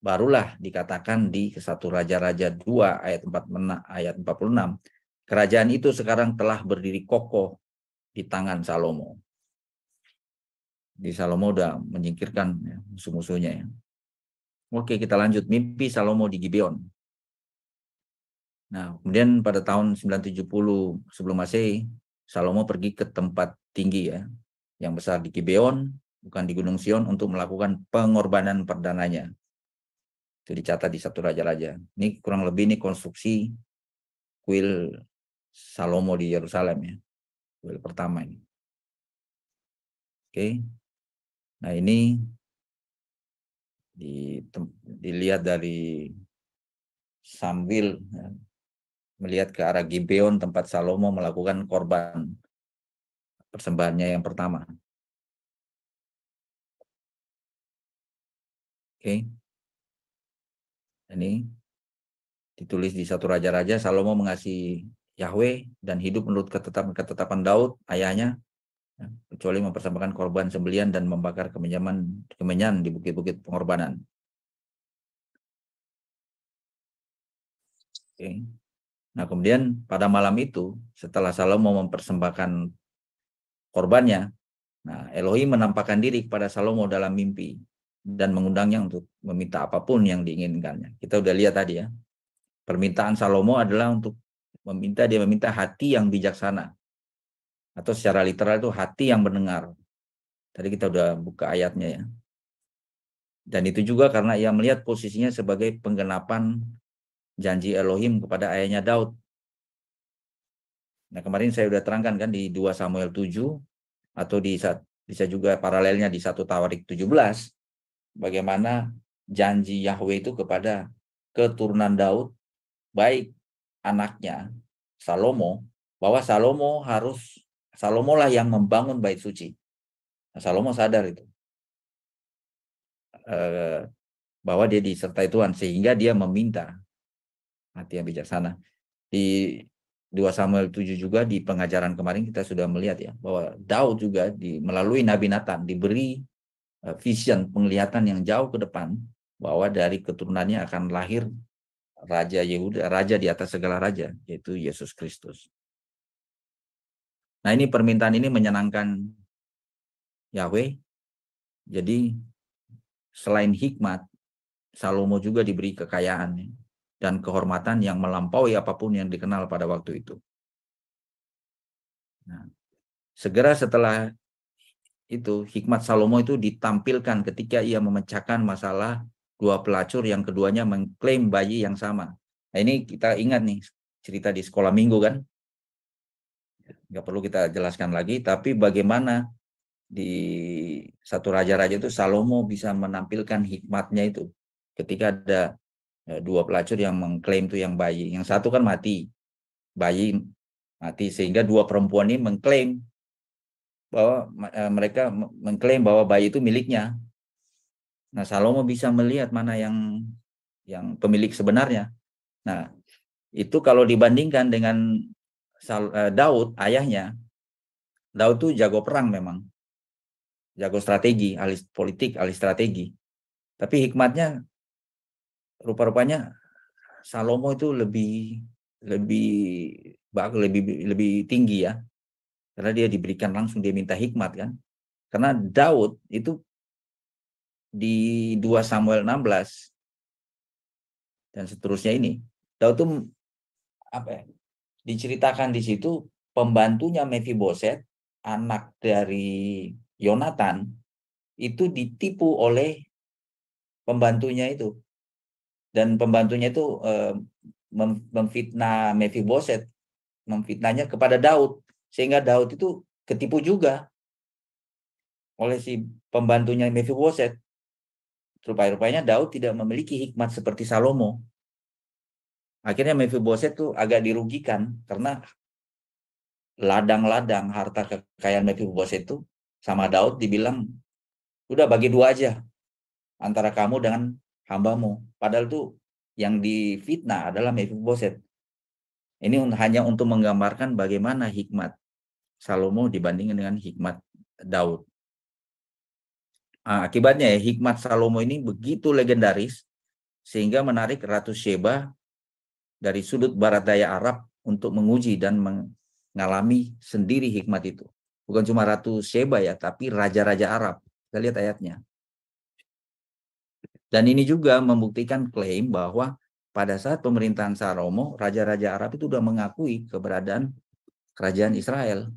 C: Barulah dikatakan di satu Raja-Raja 2 ayat 4, ayat 46, kerajaan itu sekarang telah berdiri kokoh di tangan Salomo di Salomo udah menyingkirkan ya, musuh-musuhnya ya. Oke, kita lanjut mimpi Salomo di Gibeon. Nah, kemudian pada tahun 970 sebelum Masehi, Salomo pergi ke tempat tinggi ya, yang besar di Gibeon, bukan di Gunung Sion untuk melakukan pengorbanan perdananya. Itu dicatat di satu raja-raja. Ini kurang lebih ini konstruksi kuil Salomo di Yerusalem ya. Kuil pertama ini.
A: Oke. Nah ini di,
C: dilihat dari sambil ya. melihat ke arah Gibeon tempat Salomo melakukan korban persembahannya yang pertama. Oke. Ini ditulis di satu raja-raja Salomo mengasihi Yahweh dan hidup menurut ketetapan ketetapan Daud ayahnya Ya, kecuali mempersembahkan korban sembelian dan membakar kemenyan kemenyan di bukit-bukit pengorbanan.
A: Oke. Nah, kemudian
C: pada malam itu setelah Salomo mempersembahkan korbannya, nah Elohim menampakkan diri kepada Salomo dalam mimpi dan mengundangnya untuk meminta apapun yang diinginkannya. Kita udah lihat tadi ya. Permintaan Salomo adalah untuk meminta dia meminta hati yang bijaksana atau secara literal itu hati yang mendengar. Tadi kita udah buka ayatnya ya. Dan itu juga karena ia melihat posisinya sebagai penggenapan janji Elohim kepada ayahnya Daud. Nah kemarin saya sudah terangkan kan di 2 Samuel 7 atau di bisa juga paralelnya di 1 Tawarik 17 bagaimana janji Yahweh itu kepada keturunan Daud baik anaknya Salomo bahwa Salomo harus Salomo lah yang membangun bait suci. Nah, Salomo sadar itu eh, bahwa dia disertai Tuhan sehingga dia meminta hati yang bijaksana. Di 2 Samuel 7 juga di pengajaran kemarin kita sudah melihat ya bahwa Daud juga di, melalui Nabi Nathan diberi eh, vision penglihatan yang jauh ke depan bahwa dari keturunannya akan lahir raja Yehuda, raja di atas segala raja yaitu Yesus Kristus. Nah ini permintaan ini menyenangkan Yahweh. Jadi selain hikmat, Salomo juga diberi kekayaan dan kehormatan yang melampaui apapun yang dikenal pada waktu itu. Nah, segera setelah itu hikmat Salomo itu ditampilkan ketika ia memecahkan masalah dua pelacur yang keduanya mengklaim bayi yang sama. Nah, ini kita ingat nih cerita di sekolah minggu kan nggak perlu kita jelaskan lagi tapi bagaimana di satu raja-raja itu Salomo bisa menampilkan hikmatnya itu ketika ada e, dua pelacur yang mengklaim itu yang bayi yang satu kan mati bayi mati sehingga dua perempuan ini mengklaim bahwa e, mereka mengklaim bahwa bayi itu miliknya nah Salomo bisa melihat mana yang yang pemilik sebenarnya nah itu kalau dibandingkan dengan Eh, Daud ayahnya Daud tuh jago perang memang jago strategi ahli politik ahli strategi tapi hikmatnya rupa-rupanya Salomo itu lebih lebih bak lebih lebih tinggi ya karena dia diberikan langsung dia minta hikmat kan karena Daud itu di 2 Samuel 16 dan seterusnya ini Daud tuh apa ya, diceritakan di situ pembantunya Mephiboset, anak dari Yonatan, itu ditipu oleh pembantunya itu. Dan pembantunya itu eh, memfitnah Mephiboset, memfitnahnya kepada Daud. Sehingga Daud itu ketipu juga oleh si pembantunya Mephiboset. Rupa-rupanya Daud tidak memiliki hikmat seperti Salomo. Akhirnya Mephibosheth tuh agak dirugikan karena ladang-ladang harta kekayaan Mephibosheth itu sama Daud dibilang udah bagi dua aja antara kamu dengan hambamu. Padahal tuh yang difitnah adalah Mephibosheth Ini hanya untuk menggambarkan bagaimana hikmat Salomo dibandingkan dengan hikmat Daud. Ah, akibatnya ya hikmat Salomo ini begitu legendaris sehingga menarik Ratu Sheba dari sudut barat daya Arab untuk menguji dan mengalami sendiri hikmat itu. Bukan cuma Ratu Sheba ya, tapi raja-raja Arab. Kita lihat ayatnya. Dan ini juga membuktikan klaim bahwa pada saat pemerintahan Saromo, raja-raja Arab itu sudah mengakui keberadaan kerajaan Israel.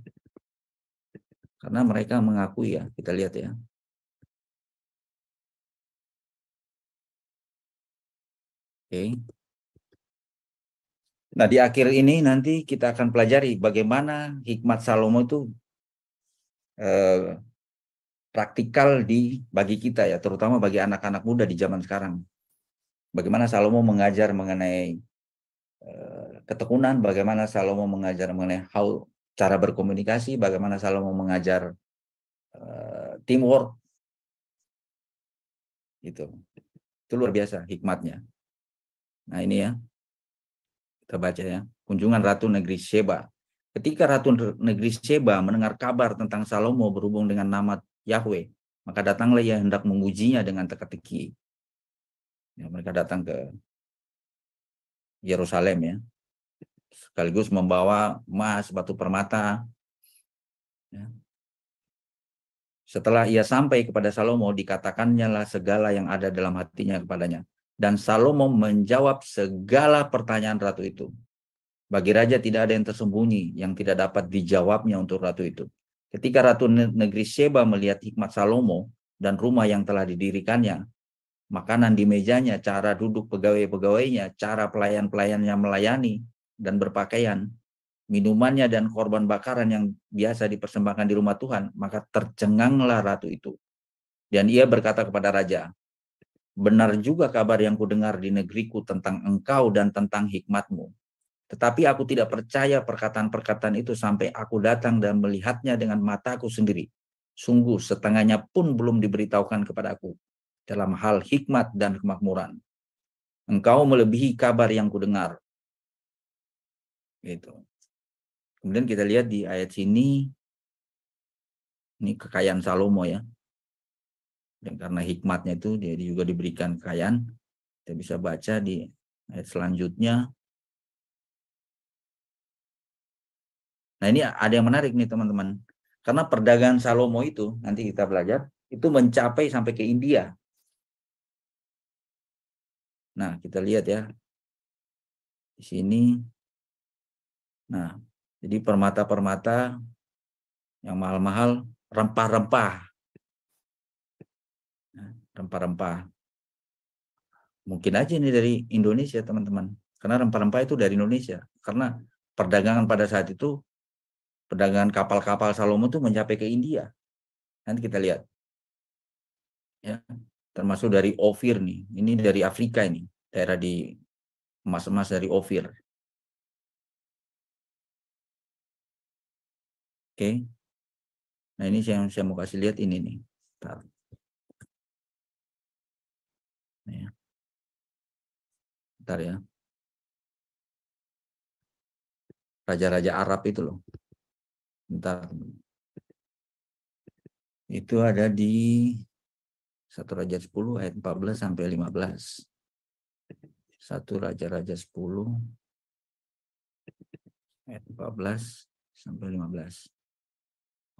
C: Karena mereka mengakui
A: ya, kita lihat ya.
C: Oke. Okay. Nah, di akhir ini nanti kita akan pelajari bagaimana hikmat Salomo itu eh, praktikal di bagi kita ya, terutama bagi anak-anak muda di zaman sekarang. Bagaimana Salomo mengajar mengenai eh, ketekunan, bagaimana Salomo mengajar mengenai how cara berkomunikasi, bagaimana Salomo mengajar eh, teamwork. Itu. Itu luar biasa hikmatnya. Nah, ini ya. Kita baca ya. Kunjungan Ratu Negeri Sheba. Ketika Ratu Negeri Sheba mendengar kabar tentang Salomo berhubung dengan nama Yahweh, maka datanglah ia hendak mengujinya dengan teka-teki.
A: Ya, mereka datang ke Yerusalem ya, sekaligus
C: membawa emas, batu permata. Ya. Setelah ia sampai kepada Salomo, dikatakannya lah segala yang ada dalam hatinya kepadanya dan Salomo menjawab segala pertanyaan ratu itu. Bagi raja tidak ada yang tersembunyi yang tidak dapat dijawabnya untuk ratu itu. Ketika ratu negeri Sheba melihat hikmat Salomo dan rumah yang telah didirikannya, makanan di mejanya, cara duduk pegawai-pegawainya, cara pelayan-pelayannya melayani dan berpakaian, minumannya dan korban bakaran yang biasa dipersembahkan di rumah Tuhan, maka tercenganglah ratu itu. Dan ia berkata kepada raja, Benar juga kabar yang kudengar di negeriku tentang engkau dan tentang hikmatmu. Tetapi aku tidak percaya perkataan-perkataan itu sampai aku datang dan melihatnya dengan mataku sendiri. Sungguh setengahnya pun belum diberitahukan kepada aku dalam hal hikmat dan kemakmuran. Engkau melebihi kabar yang kudengar. Gitu. Kemudian kita lihat di ayat sini, ini kekayaan Salomo ya, dan karena hikmatnya itu dia juga diberikan kekayaan
A: kita bisa baca di ayat selanjutnya
C: nah ini ada yang menarik nih teman-teman karena perdagangan Salomo itu nanti kita belajar itu mencapai sampai ke India
A: nah kita lihat ya di sini
C: nah jadi permata-permata yang mahal-mahal rempah-rempah rempah-rempah. Mungkin aja ini dari Indonesia, teman-teman. Karena rempah-rempah itu dari Indonesia. Karena perdagangan pada saat itu, perdagangan kapal-kapal Salomo itu mencapai ke India. Nanti kita lihat. Ya, termasuk dari Ofir nih. Ini dari Afrika
A: ini, daerah di emas-emas dari Ofir. Oke. Nah, ini yang saya mau kasih lihat ini nih. Bentar. Ya. Bentar ya.
C: Raja-raja Arab itu loh. Bentar. Itu ada di 1 Raja 10 ayat 14 sampai 15. 1 Raja-raja 10
A: ayat 14 sampai 15.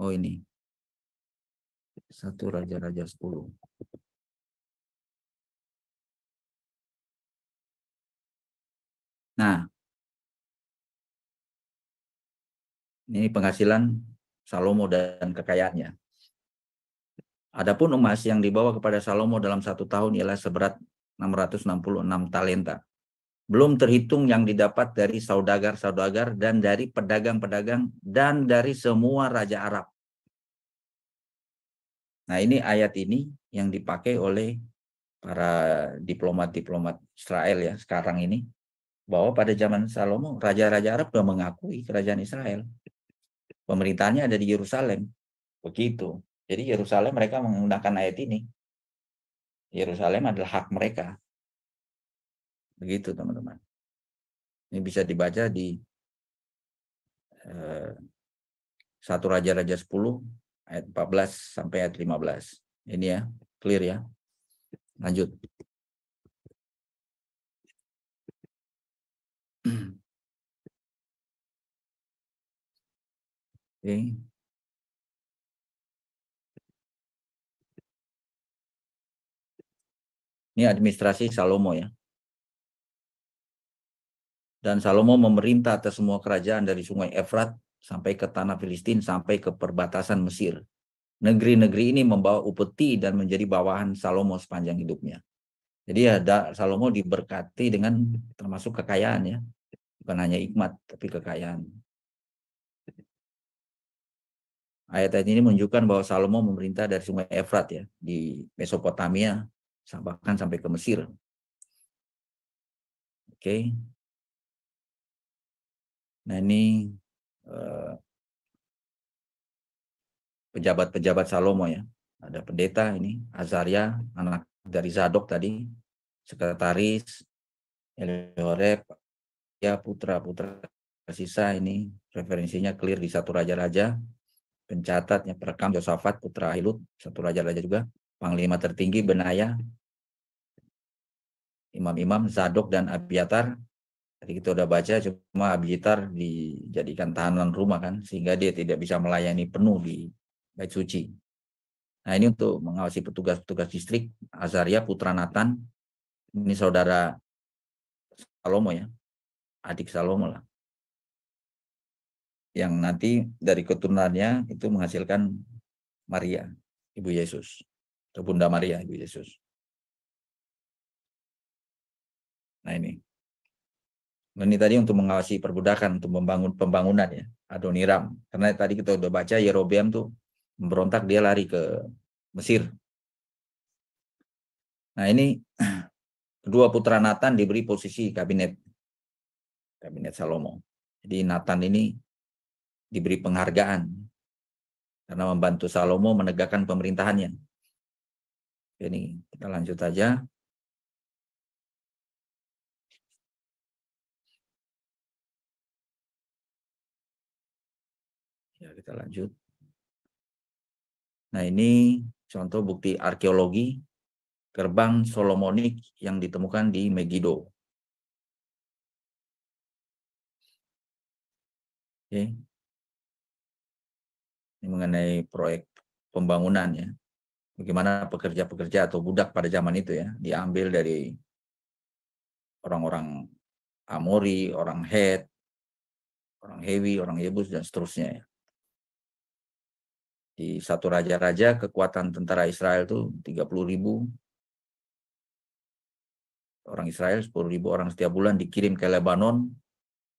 A: Oh ini. 1 Raja-raja 10. Nah,
C: ini penghasilan Salomo dan kekayaannya. Adapun emas yang dibawa kepada Salomo dalam satu tahun ialah seberat 666 talenta. Belum terhitung yang didapat dari saudagar-saudagar dan dari pedagang-pedagang dan dari semua raja Arab. Nah ini ayat ini yang dipakai oleh para diplomat-diplomat Israel ya sekarang ini bahwa pada zaman Salomo raja-raja Arab sudah mengakui kerajaan Israel. Pemerintahnya ada di Yerusalem. Begitu. Jadi Yerusalem mereka menggunakan ayat ini. Yerusalem adalah hak mereka.
A: Begitu teman-teman. Ini bisa dibaca di
C: eh, satu Raja-Raja 10 ayat 14 sampai ayat 15. Ini ya, clear ya. Lanjut.
A: Hmm. Okay. Ini administrasi Salomo
C: ya. Dan Salomo memerintah atas semua kerajaan dari sungai Efrat sampai ke tanah Filistin sampai ke perbatasan Mesir. Negeri-negeri ini membawa upeti dan menjadi bawahan Salomo sepanjang hidupnya. Jadi ada Salomo diberkati dengan termasuk kekayaan ya bukan hanya hikmat tapi kekayaan. Ayat-ayat ini menunjukkan bahwa Salomo memerintah dari sungai Efrat ya di Mesopotamia bahkan sampai ke Mesir.
A: Oke. Nah ini
C: eh, pejabat-pejabat eh, Salomo ya. Ada pendeta ini Azaria anak dari Zadok tadi, sekretaris Eliorep, ya putra-putra sisa ini referensinya clear di satu raja-raja pencatatnya perekam Yosafat putra Hilut satu raja-raja juga panglima tertinggi Benaya imam-imam Zadok dan Abiatar tadi kita udah baca cuma Abiatar dijadikan tahanan rumah kan sehingga dia tidak bisa melayani penuh di bait suci nah ini untuk mengawasi petugas-petugas distrik Azaria putra Nathan ini saudara Salomo ya adik Salomo lah.
A: Yang nanti dari keturunannya itu menghasilkan Maria, Ibu Yesus. Atau Bunda Maria, Ibu Yesus.
C: Nah ini. Nah, ini tadi untuk mengawasi perbudakan, untuk membangun pembangunan ya. Adoniram. Karena tadi kita udah baca Yerobeam tuh memberontak dia lari ke Mesir. Nah ini kedua putra Nathan diberi posisi kabinet kabinet Salomo. Jadi Nathan ini diberi penghargaan karena membantu Salomo menegakkan
A: pemerintahannya. Ini kita lanjut aja. Ya, kita lanjut. Nah, ini contoh bukti arkeologi gerbang Solomonik yang ditemukan di Megiddo.
C: Oke. Ini mengenai proyek pembangunan ya. Bagaimana pekerja-pekerja atau budak pada zaman itu ya diambil dari orang-orang Amori, orang Het,
A: orang Hewi, orang Yebus dan seterusnya ya. Di satu raja-raja
C: kekuatan tentara Israel itu 30 ribu orang Israel, 10 ribu orang setiap bulan dikirim ke Lebanon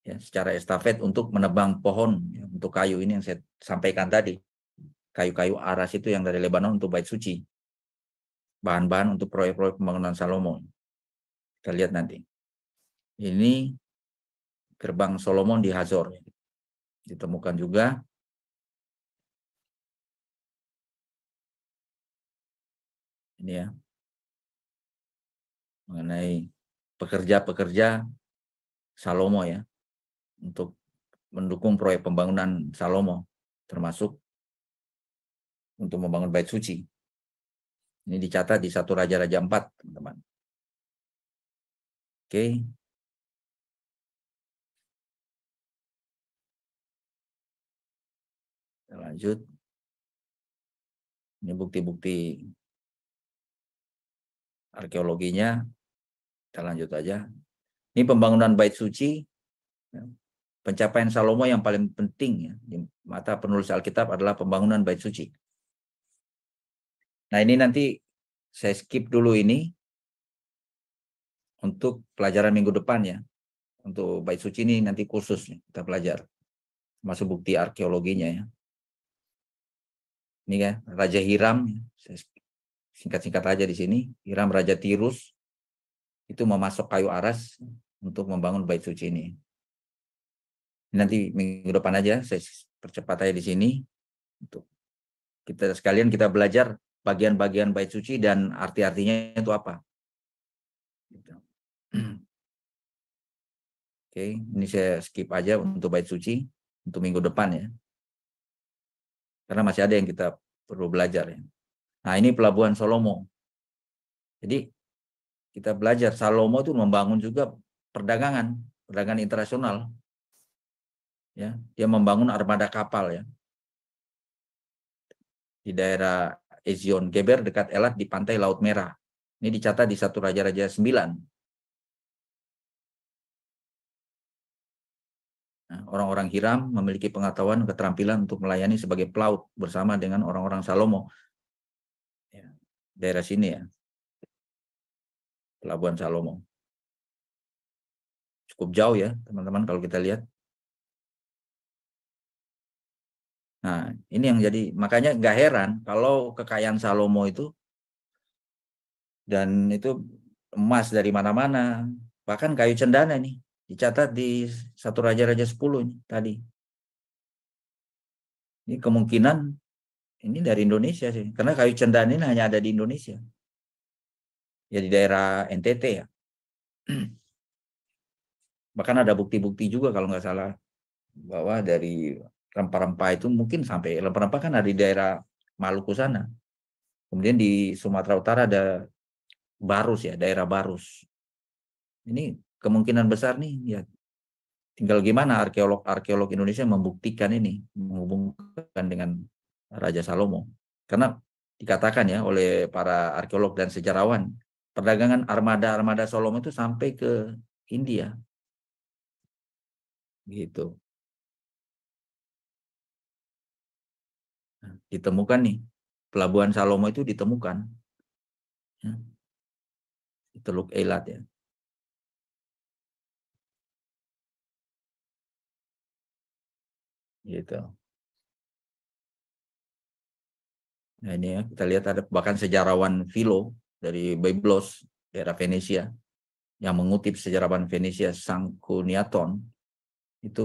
C: ya, secara estafet untuk menebang pohon ya, untuk kayu ini yang saya sampaikan tadi. Kayu-kayu aras itu yang dari Lebanon untuk bait suci. Bahan-bahan untuk proyek-proyek pembangunan Salomo. Kita lihat nanti. Ini gerbang Solomon di Hazor.
A: Ditemukan juga ini ya mengenai pekerja-pekerja Salomo ya untuk
C: mendukung proyek pembangunan Salomo, termasuk untuk membangun bait suci. Ini dicatat di satu Raja-Raja empat, teman-teman.
A: Oke. Kita lanjut. Ini
C: bukti-bukti arkeologinya. Kita lanjut aja. Ini pembangunan bait suci ya pencapaian Salomo yang paling penting ya, di mata penulis Alkitab adalah pembangunan bait suci. Nah ini nanti saya skip dulu ini untuk pelajaran minggu depan ya. Untuk bait suci ini nanti khusus kita belajar masuk bukti arkeologinya ya. Ini ya Raja Hiram, ya. singkat-singkat aja di sini. Hiram Raja Tirus itu memasok kayu aras untuk membangun bait suci ini nanti minggu depan aja saya percepat aja di sini untuk kita sekalian kita belajar bagian-bagian bait suci dan arti-artinya itu apa. Gitu. Oke, ini saya skip aja untuk bait suci untuk minggu depan ya. Karena masih ada yang kita perlu belajar ya. Nah, ini pelabuhan Salomo. Jadi kita belajar Salomo itu membangun juga perdagangan, perdagangan internasional ya dia membangun armada kapal ya di daerah Ezion Geber dekat Elat di pantai Laut Merah ini dicatat di satu raja-raja 9
A: nah, orang-orang Hiram
C: memiliki pengetahuan keterampilan untuk melayani sebagai pelaut bersama dengan orang-orang Salomo ya, daerah sini ya Pelabuhan Salomo
A: cukup jauh ya teman-teman kalau kita lihat
C: Nah, ini yang jadi makanya nggak heran kalau kekayaan Salomo itu dan itu emas dari mana-mana, bahkan kayu cendana nih dicatat di satu raja-raja sepuluh tadi. Ini kemungkinan ini dari Indonesia sih, karena kayu cendana ini hanya ada di Indonesia. Ya di daerah NTT ya. bahkan ada bukti-bukti juga kalau nggak salah bahwa dari rempah-rempah itu mungkin sampai rempah-rempah kan ada di daerah Maluku sana. Kemudian di Sumatera Utara ada Barus ya, daerah Barus. Ini kemungkinan besar nih ya tinggal gimana arkeolog-arkeolog Indonesia membuktikan ini, menghubungkan dengan Raja Salomo. Karena dikatakan ya oleh para arkeolog dan sejarawan, perdagangan armada-armada Salomo itu sampai ke India. Gitu.
A: ditemukan nih pelabuhan Salomo itu ditemukan di ya. Teluk Eilat ya. Gitu. Nah ini ya
C: kita lihat ada bahkan sejarawan Philo dari Byblos daerah Venesia yang mengutip sejarawan Venesia Sangkuniaton itu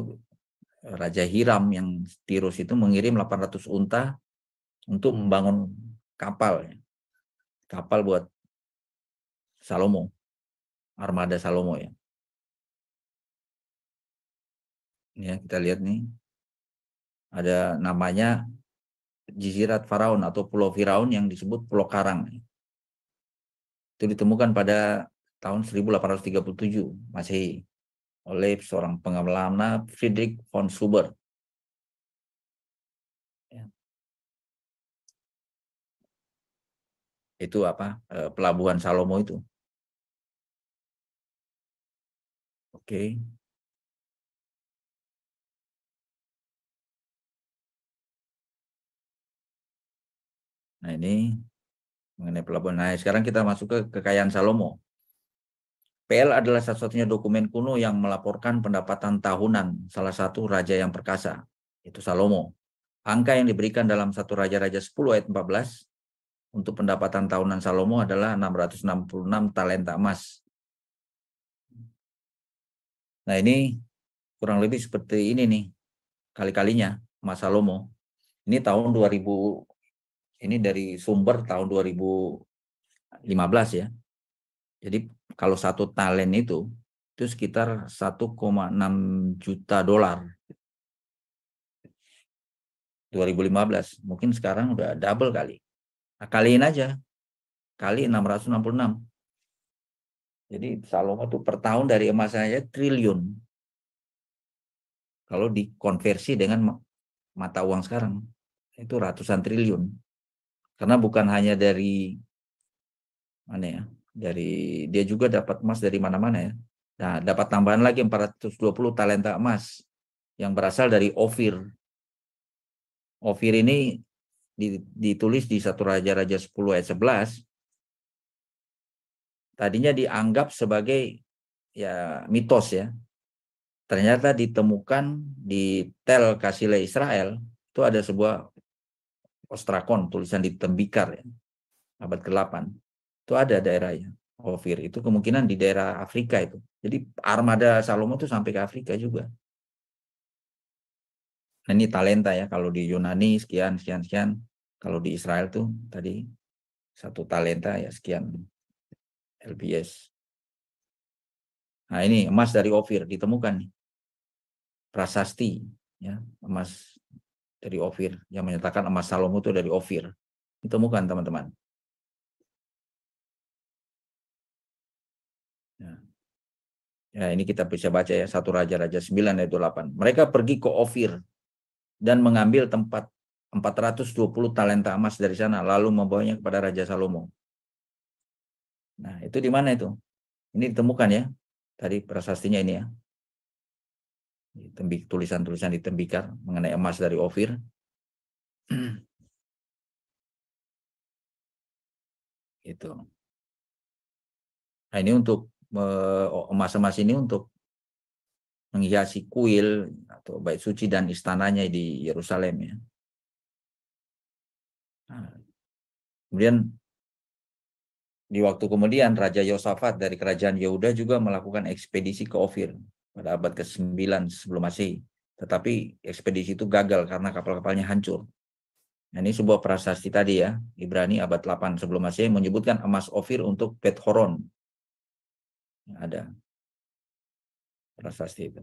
C: Raja Hiram yang Tirus itu mengirim 800 unta untuk hmm. membangun kapal. Ya. Kapal buat Salomo.
A: Armada Salomo ya. Ya, kita lihat nih.
C: Ada namanya Jizirat Faraon atau Pulau Firaun yang disebut Pulau Karang. Itu ditemukan pada tahun 1837 Masehi oleh seorang pengamalana Friedrich von Schubert.
D: Ya.
A: Itu apa eh, pelabuhan Salomo itu. Oke. Okay. Nah ini
C: mengenai pelabuhan. Nah sekarang kita masuk ke kekayaan Salomo. PL adalah satu-satunya dokumen kuno yang melaporkan pendapatan tahunan salah satu raja yang perkasa, yaitu Salomo. Angka yang diberikan dalam satu Raja-Raja 10 ayat 14 untuk pendapatan tahunan Salomo adalah 666 talenta emas. Nah ini kurang lebih seperti ini nih kali-kalinya Mas Salomo. Ini tahun 2000 ini dari sumber tahun 2015 ya. Jadi kalau satu talent itu itu sekitar 1,6 juta dolar 2015 mungkin sekarang udah double kali nah, kaliin aja kali 666 jadi Salomo tuh per tahun dari emas aja triliun kalau dikonversi dengan mata uang sekarang itu ratusan triliun karena bukan hanya dari mana ya dari dia juga dapat emas dari mana-mana ya. Nah, dapat tambahan lagi 420 talenta emas yang berasal dari Ofir. Ofir ini ditulis di satu raja-raja 10 ayat 11. Tadinya dianggap sebagai ya mitos ya. Ternyata ditemukan di Tel Kasile Israel itu ada sebuah ostrakon tulisan di tembikar ya, abad ke-8 itu ada daerahnya Ofir itu kemungkinan di daerah Afrika itu jadi armada Salomo itu sampai ke Afrika juga nah, ini talenta ya kalau di Yunani sekian sekian sekian kalau di Israel tuh tadi satu talenta ya sekian LBS nah ini emas dari Ofir ditemukan nih prasasti ya emas dari Ofir yang menyatakan emas Salomo itu dari Ofir ditemukan teman-teman ya ini kita bisa baca ya satu raja-raja 9 ayat delapan. Mereka pergi ke Ofir dan mengambil tempat 420 talenta emas dari sana lalu membawanya kepada Raja Salomo. Nah, itu di mana itu? Ini ditemukan ya. Tadi prasastinya ini ya. tulisan-tulisan di
A: Tembikar mengenai emas dari Ofir. itu. Nah, ini untuk
C: emas-emas ini untuk menghiasi kuil atau bait suci dan istananya di Yerusalem ya. Nah, kemudian di waktu kemudian Raja Yosafat dari kerajaan Yehuda juga melakukan ekspedisi ke Ofir pada abad ke-9 sebelum Masehi. Tetapi ekspedisi itu gagal karena kapal-kapalnya hancur. Nah, ini sebuah prasasti tadi ya, Ibrani abad 8 sebelum Masehi menyebutkan emas Ofir untuk pet Horon
A: ada prasasti itu.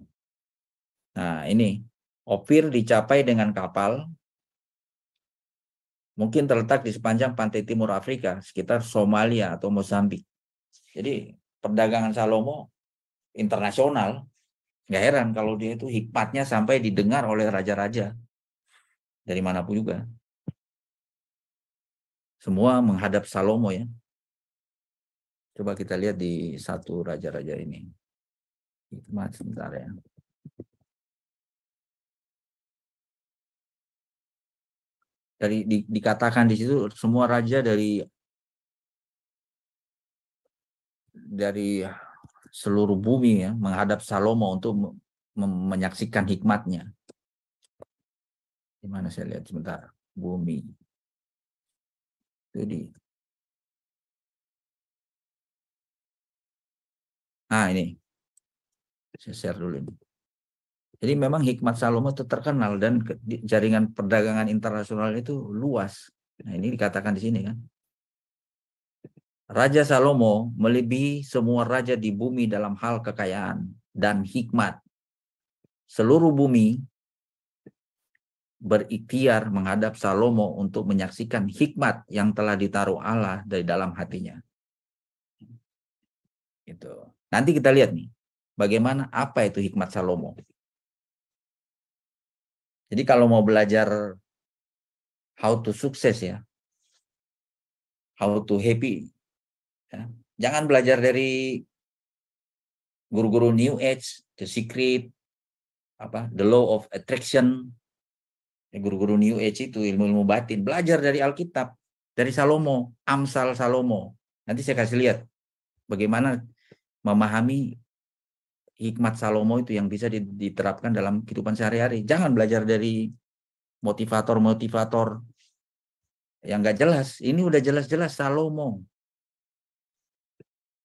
A: Nah ini
C: Opir dicapai dengan kapal mungkin terletak di sepanjang pantai timur Afrika sekitar Somalia atau Mozambik. Jadi perdagangan Salomo internasional nggak heran kalau dia itu hikmatnya sampai didengar oleh raja-raja dari manapun juga.
A: Semua menghadap Salomo ya. Coba kita lihat di satu raja-raja ini. Hikmat sebentar ya. Dari di, dikatakan di situ semua
C: raja dari dari seluruh bumi ya menghadap Salomo untuk menyaksikan hikmatnya. Di mana saya lihat sebentar. Bumi. Jadi Nah ini, saya share dulu ini. Jadi memang hikmat Salomo itu terkenal dan jaringan perdagangan internasional itu luas. Nah ini dikatakan di sini kan. Raja Salomo melebihi semua raja di bumi dalam hal kekayaan dan hikmat. Seluruh bumi berikhtiar menghadap Salomo untuk menyaksikan hikmat yang telah ditaruh Allah dari dalam hatinya. Itu. Nanti kita lihat nih, bagaimana apa itu hikmat Salomo. Jadi kalau mau belajar how to sukses ya, how to happy, ya, jangan belajar dari guru-guru New Age, The Secret, apa The Law of Attraction, ya, guru-guru New Age itu ilmu-ilmu batin. Belajar dari Alkitab, dari Salomo, Amsal Salomo. Nanti saya kasih lihat bagaimana memahami hikmat Salomo itu yang bisa diterapkan dalam kehidupan sehari-hari. Jangan belajar dari motivator-motivator yang nggak jelas. Ini udah jelas-jelas Salomo.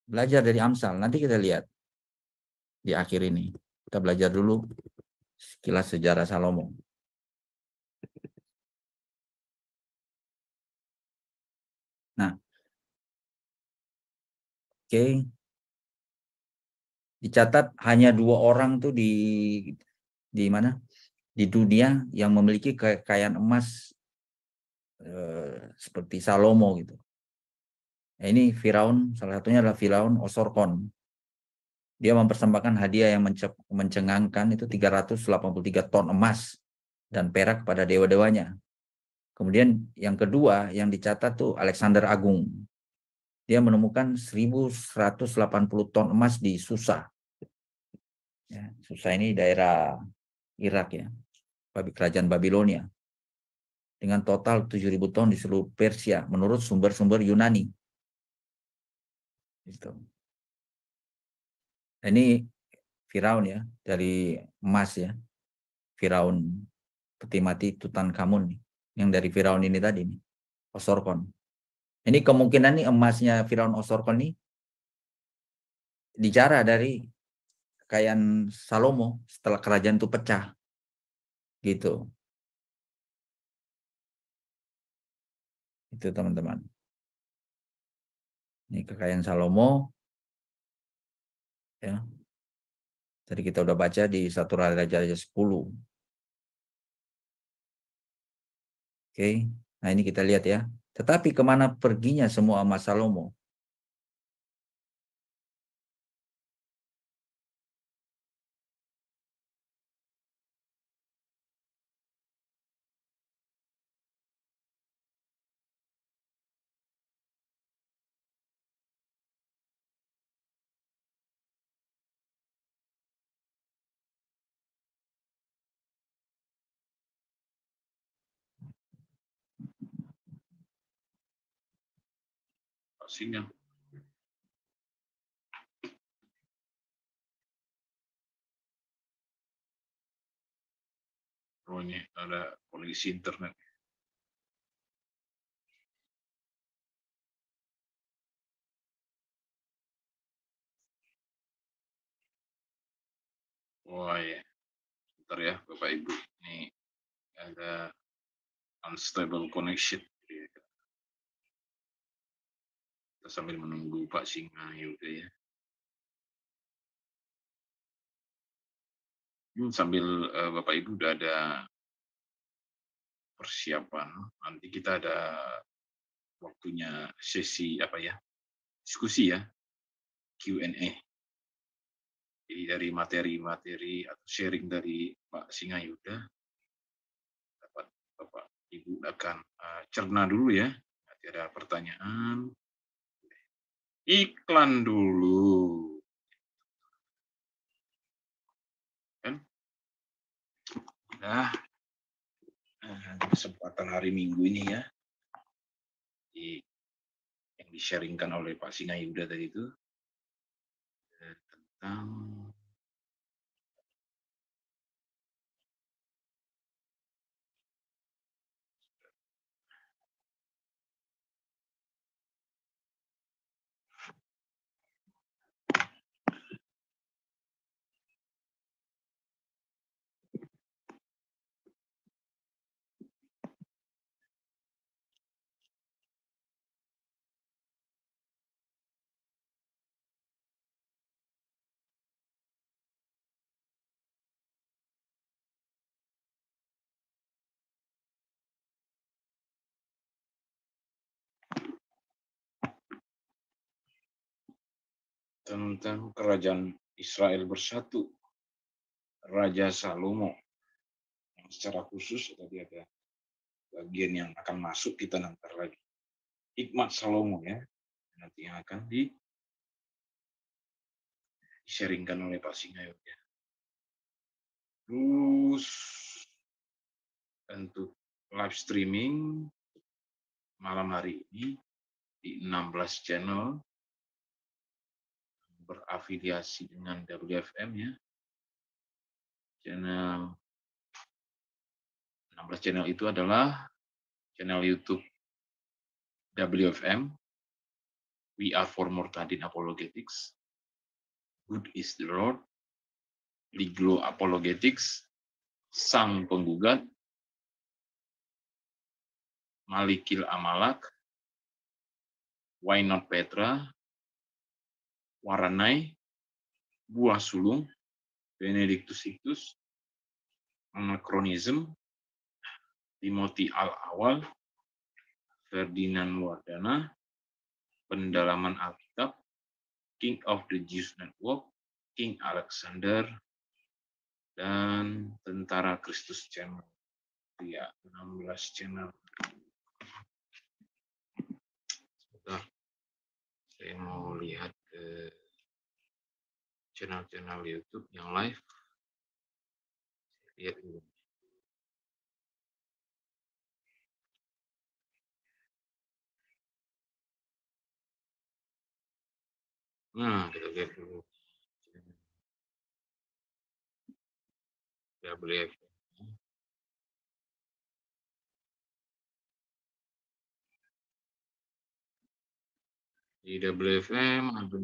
C: Belajar dari Amsal. Nanti kita lihat di akhir ini. Kita belajar dulu sekilas sejarah Salomo.
A: Nah, oke. Okay
C: dicatat hanya dua orang tuh di di mana di dunia yang memiliki kekayaan emas eh, seperti Salomo gitu. Nah, ini Firaun salah satunya adalah Firaun Osorkon. Dia mempersembahkan hadiah yang mencengangkan itu 383 ton emas dan perak pada dewa-dewanya. Kemudian yang kedua yang dicatat tuh Alexander Agung. Dia menemukan 1180 ton emas di Susa. Ya, Susa ini daerah Irak ya, babi kerajaan Babilonia. Dengan total 7.000 tahun di seluruh Persia menurut
A: sumber-sumber Yunani. itu
C: nah, Ini Firaun ya, dari emas ya. Firaun peti mati Tutankhamun nih, yang dari Firaun ini tadi nih, Osorkon. Ini kemungkinan nih emasnya Firaun Osorkon nih dijarah dari kekayaan Salomo setelah kerajaan itu pecah.
A: Gitu. Itu teman-teman. Ini kekayaan Salomo. Ya. Tadi kita udah baca di satu raja-raja 10. Oke, nah ini kita lihat ya. Tetapi kemana perginya semua emas Salomo? vaksinnya. Oh ini ada polisi internet.
D: Wah oh, ya, bentar ya Bapak Ibu. Ini ada unstable connection. sambil menunggu Pak Singa juga ya. ya.
A: Hmm, sambil uh, Bapak Ibu udah ada
D: persiapan, nanti kita ada waktunya sesi apa ya, diskusi ya, Q&A.
B: Jadi dari materi-materi atau sharing dari Pak Singa Yuda, ya dapat Bapak Ibu akan uh, cerna dulu ya. Nanti ada
A: pertanyaan, iklan dulu. Kan? Nah. nah, kesempatan hari Minggu ini ya,
D: yang
A: di-sharingkan oleh Pak Singa Yuda tadi itu,
D: eh, tentang
A: tentang kerajaan Israel bersatu, Raja Salomo. Yang secara khusus tadi ada bagian yang akan masuk kita nanti lagi. Hikmat Salomo ya, nanti yang akan di sharingkan oleh Pak Singayo. Ya. Terus untuk live streaming malam hari ini di 16 channel berafiliasi dengan WFM ya. Channel 16 channel itu adalah channel YouTube WFM, We Are For Mortadin Apologetics, Good Is The Road, Liglo Apologetics, Sang Penggugat, Malikil Amalak, Why Not Petra, Waranai,
B: Buah Sulung, Benedictus Ictus, Anachronism, Timothy Al-Awal, Ferdinand Wardana, Pendalaman Alkitab, King of the Jews Network, King Alexander, dan Tentara Kristus Channel.
D: Ya, 16 channel. Sebentar. Saya mau lihat channel-channel YouTube yang live. Lihat dulu. Iya.
A: Nah, kita lihat dulu. Kita beli ya.
D: di WFM ada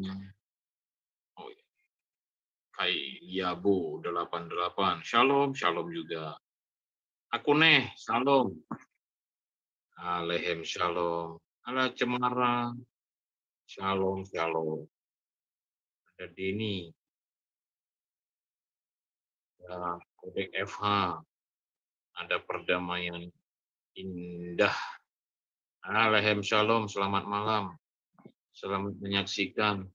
A: Hai Yabo 88. Shalom, shalom juga. Aku neh, shalom. Alehem shalom. Ala cemara. Shalom, shalom. Ada Dini. Ya, Kodek FH. Ada perdamaian indah. Alehem shalom, selamat malam. Selamat menyaksikan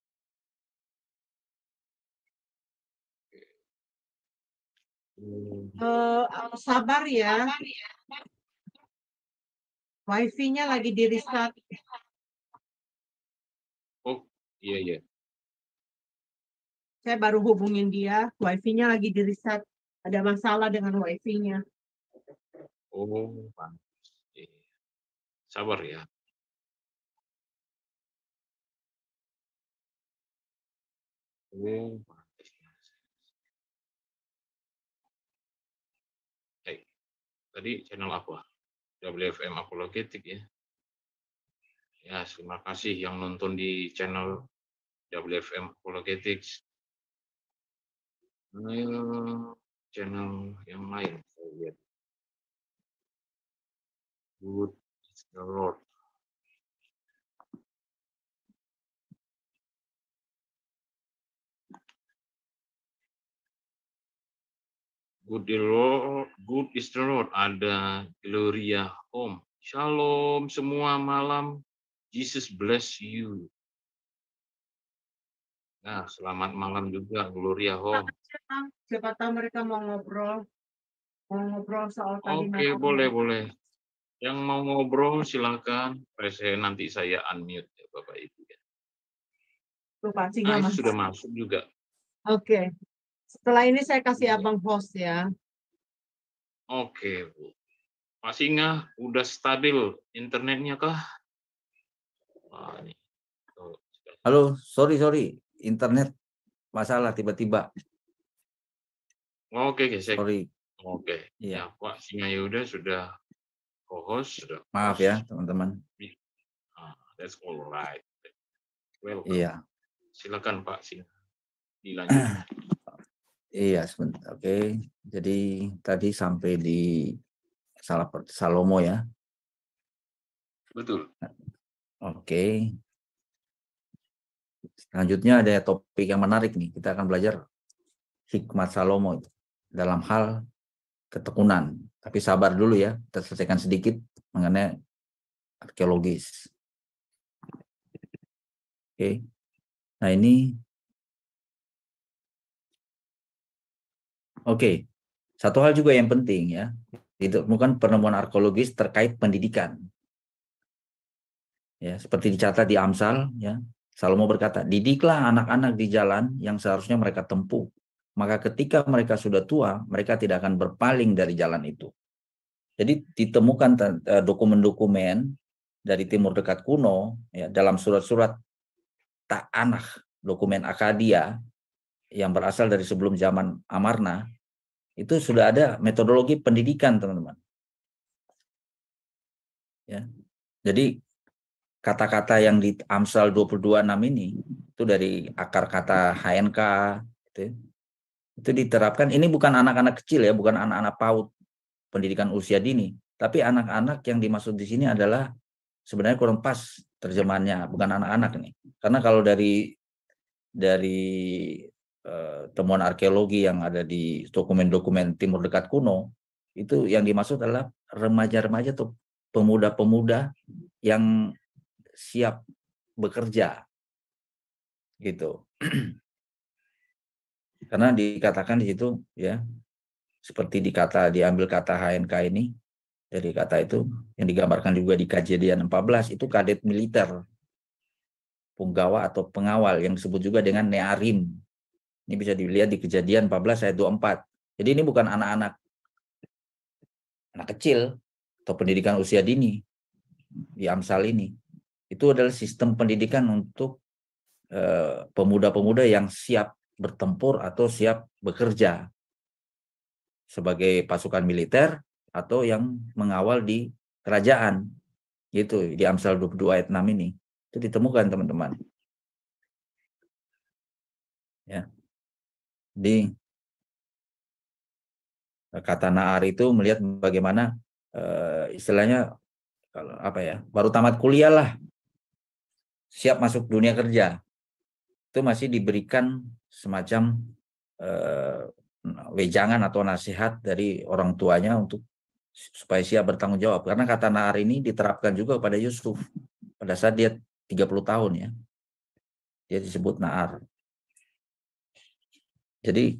A: Uh, sabar ya. Wifi-nya lagi di restart. Oh, iya iya. Saya baru hubungin dia, wifi-nya lagi di restart. Ada masalah dengan wifi-nya.
D: Oh, iya, iya. Sabar ya.
A: Oh,
B: tadi channel apa? Ah. WFM Apologetik ya. Ya, terima kasih yang nonton di channel WFM Apologetics. channel channel yang lain saya lihat.
A: Good the Lord. Good, Lord, good is
B: the Lord. Ada Gloria Home. Shalom semua malam. Jesus bless you. Nah, selamat malam juga Gloria Home.
E: Siapa tahu mereka mau ngobrol. Mau ngobrol soal tadi. Oke, okay, boleh,
B: boleh. Yang mau ngobrol silakan. Saya nanti saya unmute ya Bapak Ibu.
E: Tuh, ya. nah, ah, sudah masuk juga. Oke. Setelah ini saya kasih iya. abang host ya.
B: Oke, Bu. Masih nggak? Udah stabil internetnya kah?
C: Halo, sorry, sorry. Internet masalah tiba-tiba.
B: Oke, okay, saya... Sorry. Oke. Okay. Iya. Ya, Pak Singa Yuda sudah co-host.
C: Maaf ya, teman-teman.
B: Ah, that's all right. Welcome. Iya. Silakan Pak Singa.
C: Dilanjut. Iya, sebentar. Oke. Jadi tadi sampai di salah Salomo ya. Betul. Oke. Selanjutnya ada topik yang menarik nih. Kita akan belajar hikmat Salomo dalam hal ketekunan. Tapi sabar dulu ya. Kita selesaikan sedikit mengenai arkeologis.
A: Oke. Nah, ini Oke, satu hal juga yang penting ya,
C: ditemukan penemuan arkeologis terkait pendidikan. Ya, seperti dicatat di Amsal, ya, Salomo berkata, didiklah anak-anak di jalan yang seharusnya mereka tempuh. Maka ketika mereka sudah tua, mereka tidak akan berpaling dari jalan itu. Jadi ditemukan e, dokumen-dokumen dari Timur Dekat kuno ya, dalam surat-surat Ta'anah, dokumen Akadia yang berasal dari sebelum zaman Amarna itu sudah ada metodologi pendidikan teman-teman. Ya. Jadi kata-kata yang di Amsal 22.6 ini itu dari akar kata HNK gitu, ya. itu diterapkan ini bukan anak-anak kecil ya, bukan anak-anak PAUD pendidikan usia dini, tapi anak-anak yang dimaksud di sini adalah sebenarnya kurang pas terjemahannya, bukan anak-anak nih. Karena kalau dari dari Eh, temuan arkeologi yang ada di dokumen-dokumen timur dekat kuno itu yang dimaksud adalah remaja-remaja atau pemuda-pemuda yang siap bekerja gitu karena dikatakan di situ ya seperti dikata diambil kata HNK ini dari kata itu yang digambarkan juga di kejadian 14 itu kadet militer punggawa atau pengawal yang disebut juga dengan nearim ini bisa dilihat di kejadian 14 ayat 24. Jadi ini bukan anak-anak anak kecil atau pendidikan usia dini di Amsal ini. Itu adalah sistem pendidikan untuk eh, pemuda-pemuda yang siap bertempur atau siap bekerja sebagai pasukan militer atau yang mengawal di kerajaan gitu di Amsal 22 ayat 6 ini itu ditemukan teman-teman ya
A: di eh, kata Naar itu melihat
C: bagaimana uh, istilahnya kalau apa ya baru tamat kuliah lah siap masuk dunia kerja itu masih diberikan semacam uh, wejangan atau nasihat dari orang tuanya untuk supaya siap bertanggung jawab karena kata Naar ini diterapkan juga pada Yusuf pada saat dia 30 tahun ya dia disebut Naar jadi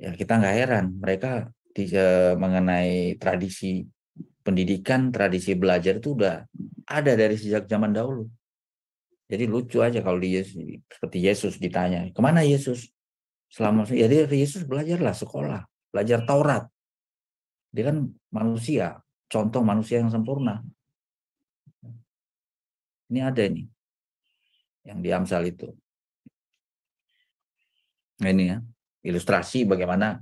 C: ya kita nggak heran mereka di, uh, mengenai tradisi pendidikan, tradisi belajar itu udah ada dari sejak zaman dahulu. Jadi lucu aja kalau di Yesus, seperti Yesus ditanya, kemana Yesus? Selama ya Yesus belajarlah sekolah, belajar Taurat. Dia kan manusia, contoh manusia yang sempurna. Ini ada ini yang di Amsal itu. Nah, ini ya, ilustrasi bagaimana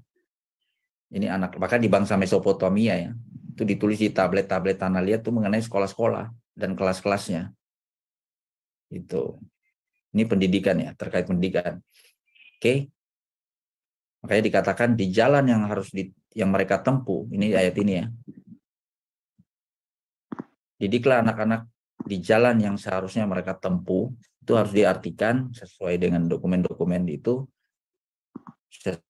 C: ini anak bahkan di bangsa Mesopotamia ya itu ditulis di tablet-tablet tanah liat tuh mengenai sekolah-sekolah dan kelas-kelasnya itu ini pendidikan ya terkait pendidikan oke makanya dikatakan di jalan yang harus di, yang mereka tempuh ini ayat ini ya didiklah anak-anak di jalan yang seharusnya mereka tempuh itu harus diartikan sesuai dengan dokumen-dokumen itu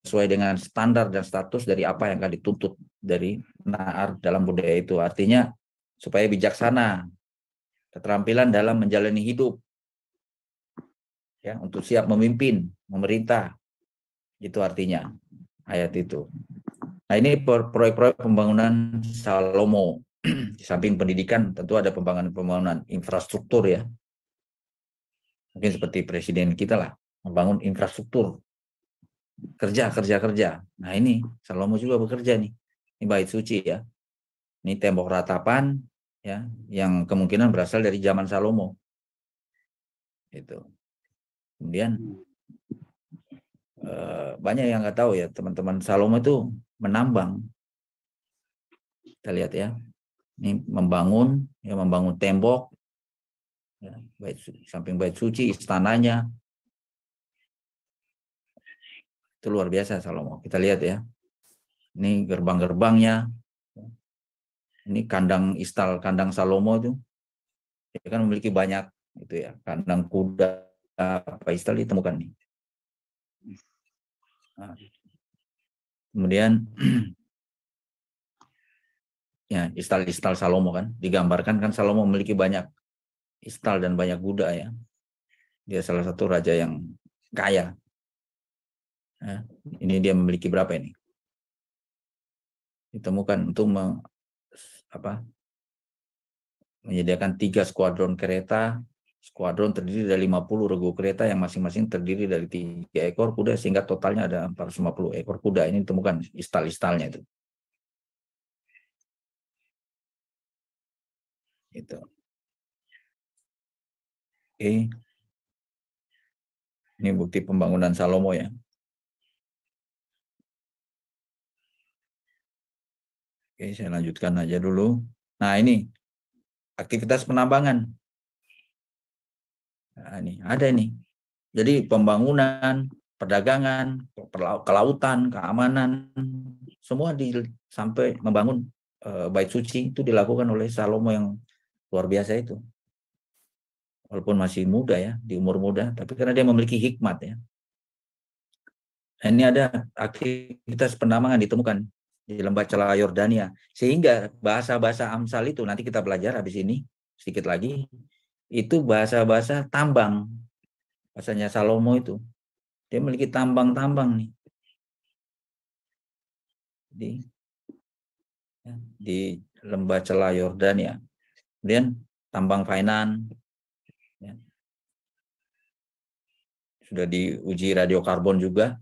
C: sesuai dengan standar dan status dari apa yang akan dituntut dari naar dalam budaya itu. Artinya supaya bijaksana, keterampilan dalam menjalani hidup, ya untuk siap memimpin, memerintah, itu artinya ayat itu. Nah ini proyek-proyek pembangunan Salomo. Di samping pendidikan tentu ada pembangunan-pembangunan infrastruktur ya. Mungkin seperti presiden kita lah, membangun infrastruktur kerja kerja kerja nah ini Salomo juga bekerja nih ini bait suci ya ini tembok ratapan ya yang kemungkinan berasal dari zaman Salomo itu kemudian eh, banyak yang nggak tahu ya teman-teman Salomo itu menambang kita lihat ya ini membangun ya membangun tembok ya, baik samping bait suci istananya itu luar biasa Salomo. Kita lihat ya. Ini gerbang-gerbangnya. Ini kandang istal, kandang Salomo itu. Dia kan memiliki banyak itu ya, kandang kuda apa istal ditemukan nih.
D: Nah,
A: kemudian
C: ya istal-istal Salomo kan digambarkan kan Salomo memiliki banyak istal dan banyak kuda ya. Dia salah satu raja yang kaya
A: Nah, ini dia memiliki berapa ini? Ditemukan
C: untuk me, apa, menyediakan tiga skuadron kereta. Skuadron terdiri dari 50 regu kereta yang masing-masing terdiri dari tiga ekor kuda sehingga totalnya ada 450 ekor kuda. Ini ditemukan istal-istalnya itu.
D: Itu.
A: Oke. Ini bukti pembangunan Salomo ya.
C: Oke, saya lanjutkan aja dulu. Nah, ini aktivitas penambangan. Nah, ini ada ini. Jadi pembangunan, perdagangan, kelautan, keamanan, semua di, sampai membangun e, bait suci itu dilakukan oleh Salomo yang luar biasa itu. Walaupun masih muda ya, di umur muda, tapi karena dia memiliki hikmat ya. Nah, ini ada aktivitas penambangan ditemukan di lembah celah Yordania sehingga bahasa-bahasa Amsal itu nanti kita belajar habis ini sedikit lagi itu bahasa-bahasa tambang bahasanya Salomo itu dia memiliki tambang-tambang nih di ya, di lembah celah Yordania kemudian tambang Fainan ya. sudah diuji radiokarbon juga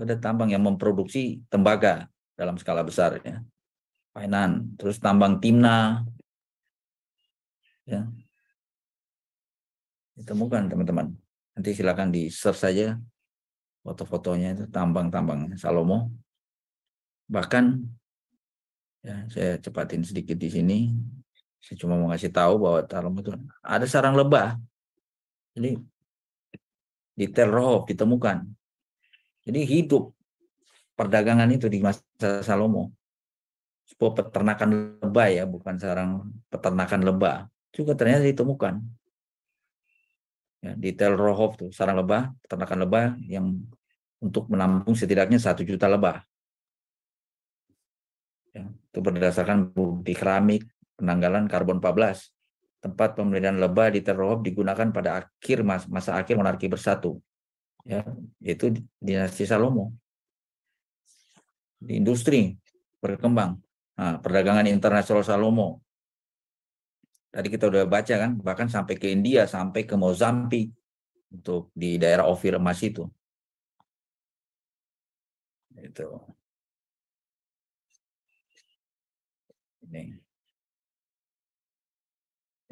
C: ada tambang yang memproduksi tembaga dalam skala besar ya. Painan, terus tambang Timna.
A: Ya. Ditemukan teman-teman. Nanti silakan
C: di search saja foto-fotonya itu tambang-tambang Salomo. Bahkan ya, saya cepatin sedikit di sini. Saya cuma mau ngasih tahu bahwa Salomo itu ada sarang lebah. Jadi detail roh ditemukan jadi hidup perdagangan itu di masa Salomo. Sebuah peternakan lebah ya, bukan sarang peternakan lebah Juga ternyata ditemukan. Ya, di Tel Rohov tuh, sarang lebah, peternakan lebah yang untuk menampung setidaknya satu juta lebah. Ya, itu berdasarkan bukti keramik penanggalan karbon 14. Tempat pemberian lebah di Tel Rohov digunakan pada akhir masa akhir monarki bersatu ya itu dinasti Salomo di industri berkembang nah, perdagangan internasional Salomo tadi kita udah baca kan bahkan sampai ke India sampai ke Mozambik untuk di daerah Ofir emas itu itu ini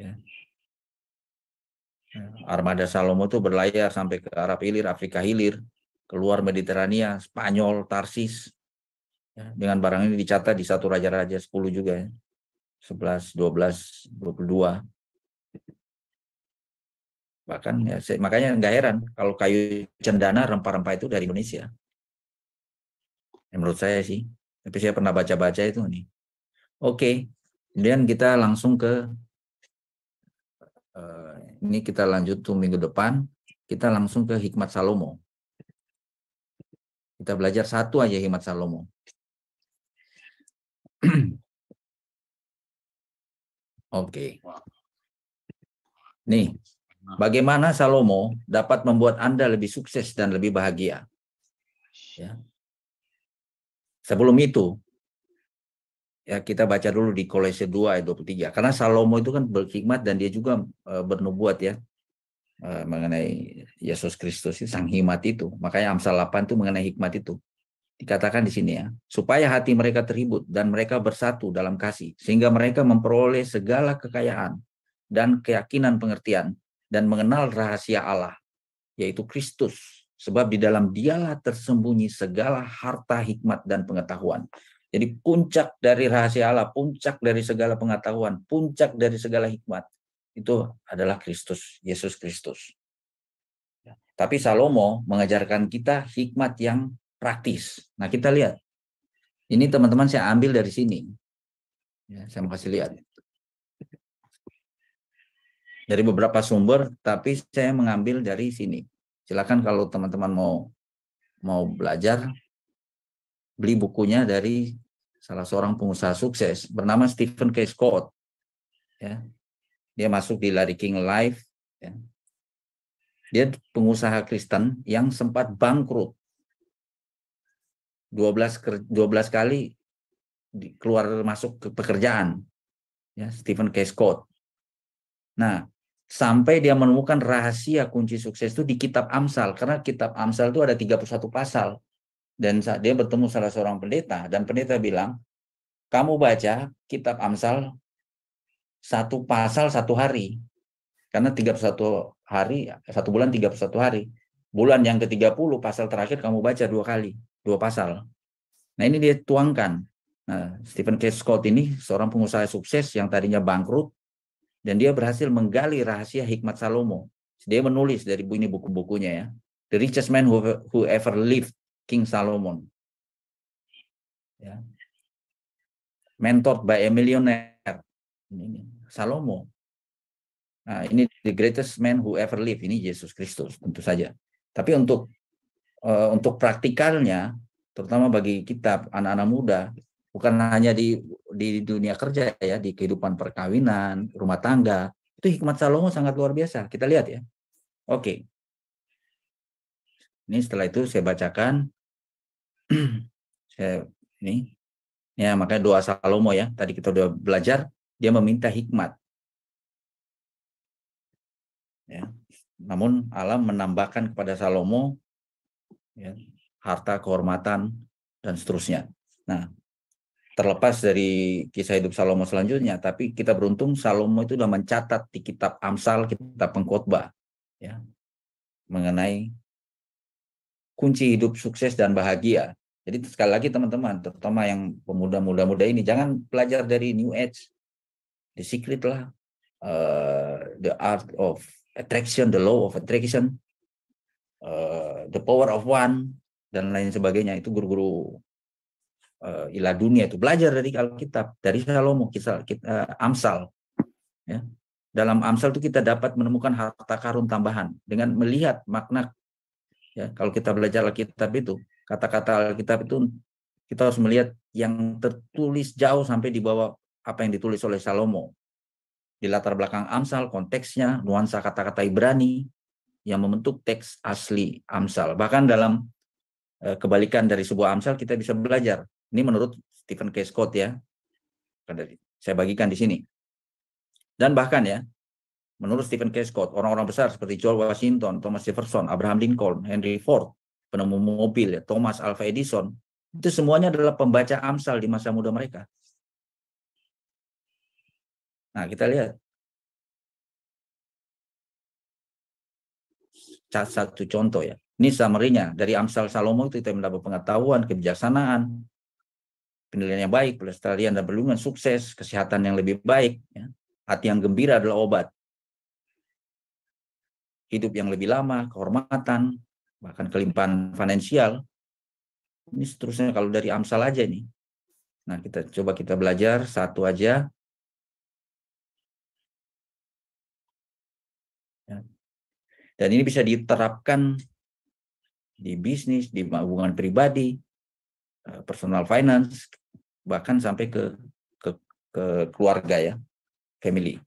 C: ya Armada Salomo itu berlayar sampai ke Arab Hilir, Afrika Hilir, keluar Mediterania, Spanyol, Tarsis. Ya, dengan barang ini dicatat di satu raja-raja 10 juga ya. 11, 12, 22. Bahkan ya makanya nggak heran kalau kayu cendana rempah-rempah itu dari Indonesia. Ya, menurut saya sih. Tapi saya pernah baca-baca itu nih. Oke. Kemudian kita langsung ke uh, ini kita lanjut tuh minggu depan. Kita langsung ke hikmat Salomo. Kita belajar satu aja hikmat Salomo.
A: Oke. Okay.
C: Nih, bagaimana Salomo dapat membuat Anda lebih sukses dan lebih bahagia? Ya. Sebelum itu, ya kita baca dulu di Kolose 2 ayat 23 karena Salomo itu kan berhikmat dan dia juga e, bernubuat ya e, mengenai Yesus Kristus itu ya, sang hikmat itu makanya Amsal 8 itu mengenai hikmat itu dikatakan di sini ya supaya hati mereka terhibur dan mereka bersatu dalam kasih sehingga mereka memperoleh segala kekayaan dan keyakinan pengertian dan mengenal rahasia Allah yaitu Kristus sebab di dalam dialah tersembunyi segala harta hikmat dan pengetahuan jadi puncak dari rahasia Allah, puncak dari segala pengetahuan, puncak dari segala hikmat itu adalah Kristus, Yesus Kristus. Ya, tapi Salomo mengajarkan kita hikmat yang praktis. Nah kita lihat, ini teman-teman saya ambil dari sini. Ya, saya mau kasih lihat. Dari beberapa sumber, tapi saya mengambil dari sini. Silakan kalau teman-teman mau mau belajar, beli bukunya dari salah seorang pengusaha sukses bernama Stephen K. Scott. Ya. Dia masuk di Larry King Live. Ya. Dia pengusaha Kristen yang sempat bangkrut. 12, 12 kali keluar masuk ke pekerjaan. Ya, Stephen K. Scott. Nah, sampai dia menemukan rahasia kunci sukses itu di kitab Amsal. Karena kitab Amsal itu ada 31 pasal. Dan saat dia bertemu salah seorang pendeta dan pendeta bilang, kamu baca kitab Amsal satu pasal satu hari. Karena 31 hari, satu bulan 31 hari. Bulan yang ke-30 pasal terakhir kamu baca dua kali, dua pasal. Nah ini dia tuangkan. Nah, Stephen K. Scott ini seorang pengusaha sukses yang tadinya bangkrut dan dia berhasil menggali rahasia hikmat Salomo. Dia menulis dari ini buku-bukunya ya. The richest man who, who ever lived King Salomon. Ya. Mentored by a millionaire. Ini, Salomo. Nah, ini the greatest man who ever lived. Ini Yesus Kristus tentu saja. Tapi untuk uh, untuk praktikalnya, terutama bagi kita anak-anak muda, bukan hanya di di dunia kerja ya, di kehidupan perkawinan, rumah tangga, itu hikmat Salomo sangat luar biasa. Kita lihat ya. Oke. Ini setelah itu saya bacakan ini ya makanya doa Salomo ya tadi kita udah belajar dia meminta hikmat ya namun Allah menambahkan kepada Salomo ya, harta kehormatan dan seterusnya nah terlepas dari kisah hidup Salomo selanjutnya tapi kita beruntung Salomo itu sudah mencatat di kitab Amsal kitab pengkhotbah ya mengenai kunci hidup sukses dan bahagia. Jadi sekali lagi teman-teman, terutama yang pemuda-muda muda ini, jangan belajar dari New Age. The Secret lah, uh, The Art of Attraction, The Law of Attraction, uh, The Power of One, dan lain sebagainya. Itu guru-guru uh, eh, ilah dunia itu. Belajar dari Alkitab, dari Salomo, kisah, kita, uh, Amsal. Ya. Dalam Amsal itu kita dapat menemukan harta karun tambahan dengan melihat makna Ya, kalau kita belajar Alkitab itu, kata-kata Alkitab itu kita harus melihat yang tertulis jauh sampai di bawah apa yang ditulis oleh Salomo. Di latar belakang Amsal, konteksnya, nuansa kata-kata Ibrani yang membentuk teks asli Amsal. Bahkan dalam eh, kebalikan dari sebuah Amsal kita bisa belajar. Ini menurut Stephen K. Scott ya. Saya bagikan di sini. Dan bahkan ya, Menurut Stephen K. Scott, orang-orang besar seperti George Washington, Thomas Jefferson, Abraham Lincoln, Henry Ford, penemu mobil, Thomas Alva Edison, itu semuanya adalah pembaca Amsal di masa muda mereka. Nah, kita lihat.
A: Satu contoh
C: ya. Ini summary Dari Amsal Salomo itu kita mendapat pengetahuan, kebijaksanaan, penilaian yang baik, pelestarian dan perlindungan, sukses, kesehatan yang lebih baik. Ya. Hati yang gembira adalah obat hidup yang lebih lama, kehormatan, bahkan kelimpahan finansial. Ini seterusnya kalau dari Amsal aja nih. Nah, kita coba kita belajar satu aja.
D: Ya.
A: Dan ini bisa diterapkan
C: di bisnis, di hubungan pribadi, eh, personal finance, bahkan sampai ke ke, ke keluarga ya, family.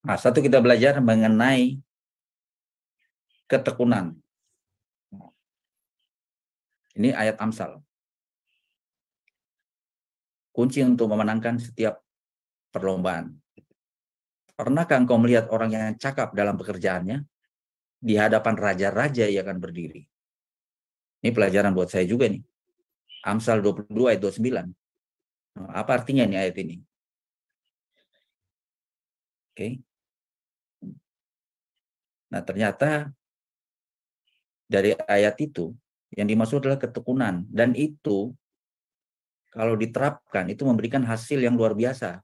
A: Nah, satu kita belajar mengenai ketekunan. Ini ayat Amsal.
C: Kunci untuk memenangkan setiap perlombaan. Pernahkah engkau melihat orang yang cakap dalam pekerjaannya? Di hadapan raja-raja ia akan berdiri. Ini pelajaran buat saya juga nih. Amsal 22 ayat 29. Nah, apa artinya nih ayat ini?
A: Oke. Okay. Nah, ternyata
C: dari ayat itu yang dimaksud adalah ketekunan dan itu kalau diterapkan itu memberikan hasil yang luar biasa.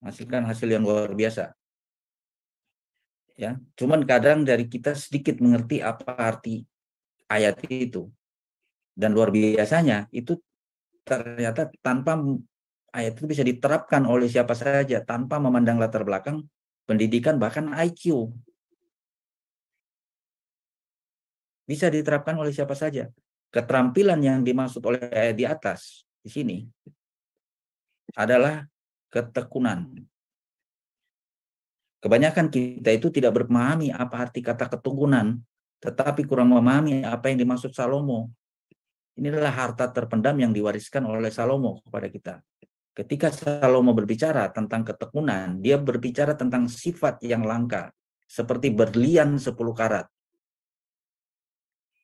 C: Hasilkan hasil yang luar biasa. Ya, cuman kadang dari kita sedikit mengerti apa arti ayat itu. Dan luar biasanya itu ternyata tanpa ayat itu bisa diterapkan oleh siapa saja tanpa memandang latar belakang pendidikan, bahkan IQ. Bisa diterapkan oleh siapa saja. Keterampilan yang dimaksud oleh ayat di atas, di sini, adalah ketekunan. Kebanyakan kita itu tidak memahami apa arti kata ketekunan, tetapi kurang memahami apa yang dimaksud Salomo. Inilah harta terpendam yang diwariskan oleh Salomo kepada kita. Ketika Salomo berbicara tentang ketekunan, dia berbicara tentang sifat yang langka, seperti berlian sepuluh karat.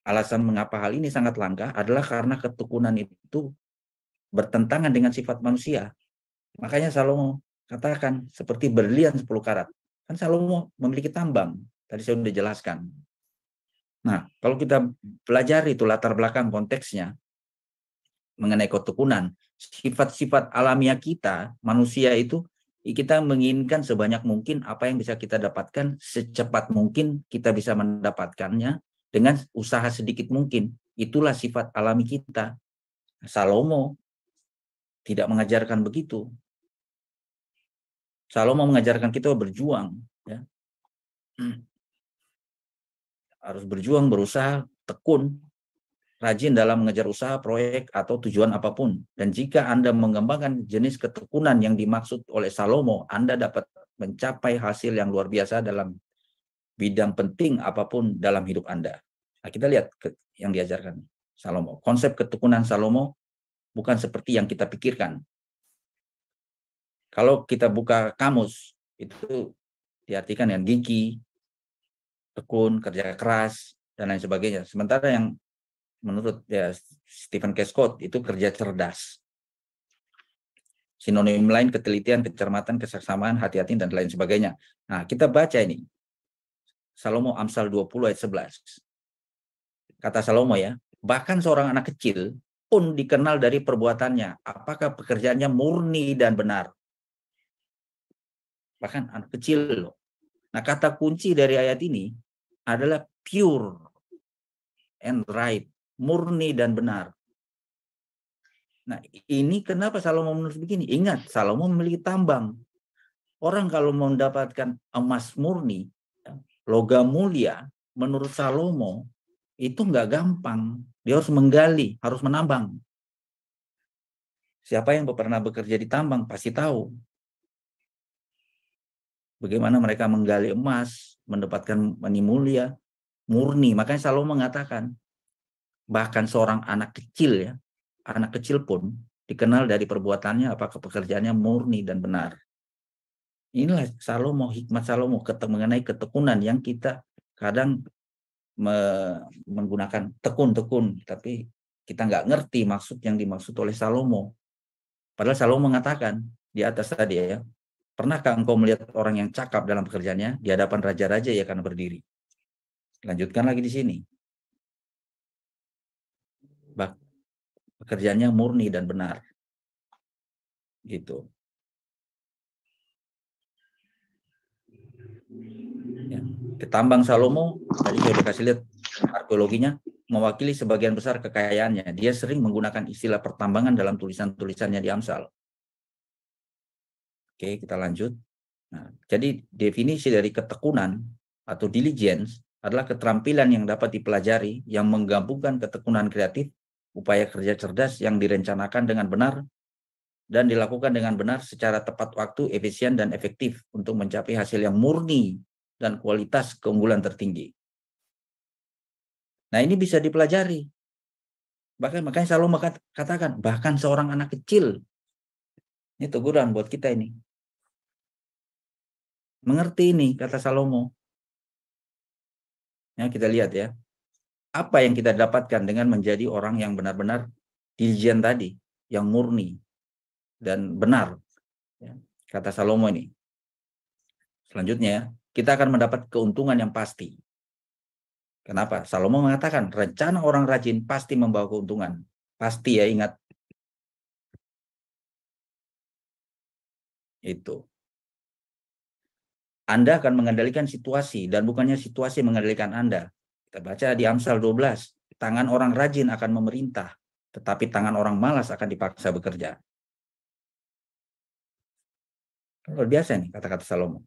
C: Alasan mengapa hal ini sangat langka adalah karena ketekunan itu bertentangan dengan sifat manusia. Makanya Salomo katakan seperti berlian sepuluh karat. Kan Salomo memiliki tambang, tadi saya sudah jelaskan. Nah, kalau kita pelajari itu latar belakang konteksnya mengenai ketekunan, sifat-sifat alamiah kita, manusia itu kita menginginkan sebanyak mungkin apa yang bisa kita dapatkan secepat mungkin kita bisa mendapatkannya dengan usaha sedikit mungkin. Itulah sifat alami kita. Salomo tidak mengajarkan begitu.
A: Salomo mengajarkan kita berjuang,
D: ya.
C: harus berjuang, berusaha, tekun, rajin dalam mengejar usaha, proyek, atau tujuan apapun. Dan jika Anda mengembangkan jenis ketekunan yang dimaksud oleh Salomo, Anda dapat mencapai hasil yang luar biasa dalam bidang penting apapun dalam hidup Anda. Nah, kita lihat yang diajarkan Salomo. Konsep ketekunan Salomo bukan seperti yang kita pikirkan. Kalau kita buka kamus, itu diartikan yang gigi, tekun, kerja keras, dan lain sebagainya. Sementara yang menurut ya Stephen K. itu kerja cerdas. Sinonim lain ketelitian, kecermatan, kesaksamaan, hati-hati dan lain sebagainya. Nah, kita baca ini. Salomo Amsal 20 ayat 11. Kata Salomo ya, bahkan seorang anak kecil pun dikenal dari perbuatannya, apakah pekerjaannya murni dan benar. Bahkan anak kecil loh. Nah, kata kunci dari ayat ini adalah pure and right murni dan benar. Nah, ini kenapa Salomo menulis begini? Ingat, Salomo memiliki tambang. Orang kalau mendapatkan emas murni, ya, logam mulia, menurut Salomo, itu nggak gampang. Dia harus menggali, harus menambang. Siapa yang pernah bekerja di tambang pasti tahu. Bagaimana mereka menggali emas, mendapatkan mani mulia, murni. Makanya Salomo mengatakan, bahkan seorang anak kecil ya, anak kecil pun dikenal dari perbuatannya apakah pekerjaannya murni dan benar. Inilah Salomo, hikmat Salomo ketemu mengenai ketekunan yang kita kadang me, menggunakan tekun-tekun, tapi kita nggak ngerti maksud yang dimaksud oleh Salomo. Padahal Salomo mengatakan di atas tadi ya, pernahkah engkau melihat orang yang cakap dalam pekerjaannya di hadapan raja-raja ia ya akan berdiri? Lanjutkan lagi di sini
A: pekerjaannya murni dan benar. Gitu.
C: Ya. Ketambang Salomo, tadi saya sudah kasih lihat arkeologinya, mewakili sebagian besar kekayaannya. Dia sering menggunakan istilah pertambangan dalam tulisan-tulisannya di Amsal. Oke, kita lanjut. Nah, jadi definisi dari ketekunan atau diligence adalah keterampilan yang dapat dipelajari yang menggabungkan ketekunan kreatif upaya kerja cerdas yang direncanakan dengan benar dan dilakukan dengan benar secara tepat waktu, efisien, dan efektif untuk mencapai hasil yang murni dan kualitas keunggulan tertinggi. Nah ini bisa dipelajari. Bahkan
A: makanya selalu katakan, bahkan seorang anak kecil, ini teguran buat kita ini. Mengerti ini, kata Salomo.
C: Ya, kita lihat ya, apa yang kita dapatkan dengan menjadi orang yang benar-benar diligent tadi, yang murni dan benar. Ya, kata Salomo ini. Selanjutnya, kita akan mendapat keuntungan yang pasti. Kenapa? Salomo mengatakan, rencana orang rajin pasti membawa keuntungan.
A: Pasti ya, ingat.
C: Itu. Anda akan mengendalikan situasi dan bukannya situasi mengendalikan Anda. Kita baca di Amsal 12, tangan orang rajin akan memerintah, tetapi tangan orang malas akan dipaksa bekerja. Luar biasa nih kata-kata Salomo.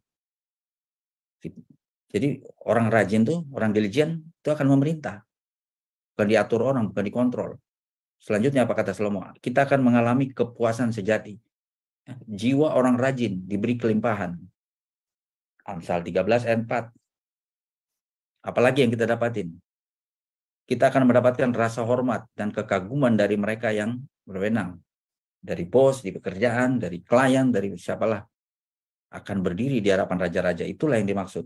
C: Jadi orang rajin tuh, orang diligent itu akan memerintah. Bukan diatur orang, bukan dikontrol. Selanjutnya apa kata Salomo? Kita akan mengalami kepuasan sejati. Jiwa orang rajin diberi kelimpahan. Amsal 13 ayat 4. Apalagi yang kita dapatin? Kita akan mendapatkan rasa hormat dan kekaguman dari mereka yang berwenang. Dari bos, di pekerjaan, dari klien, dari siapalah. Akan berdiri di hadapan raja-raja. Itulah yang dimaksud.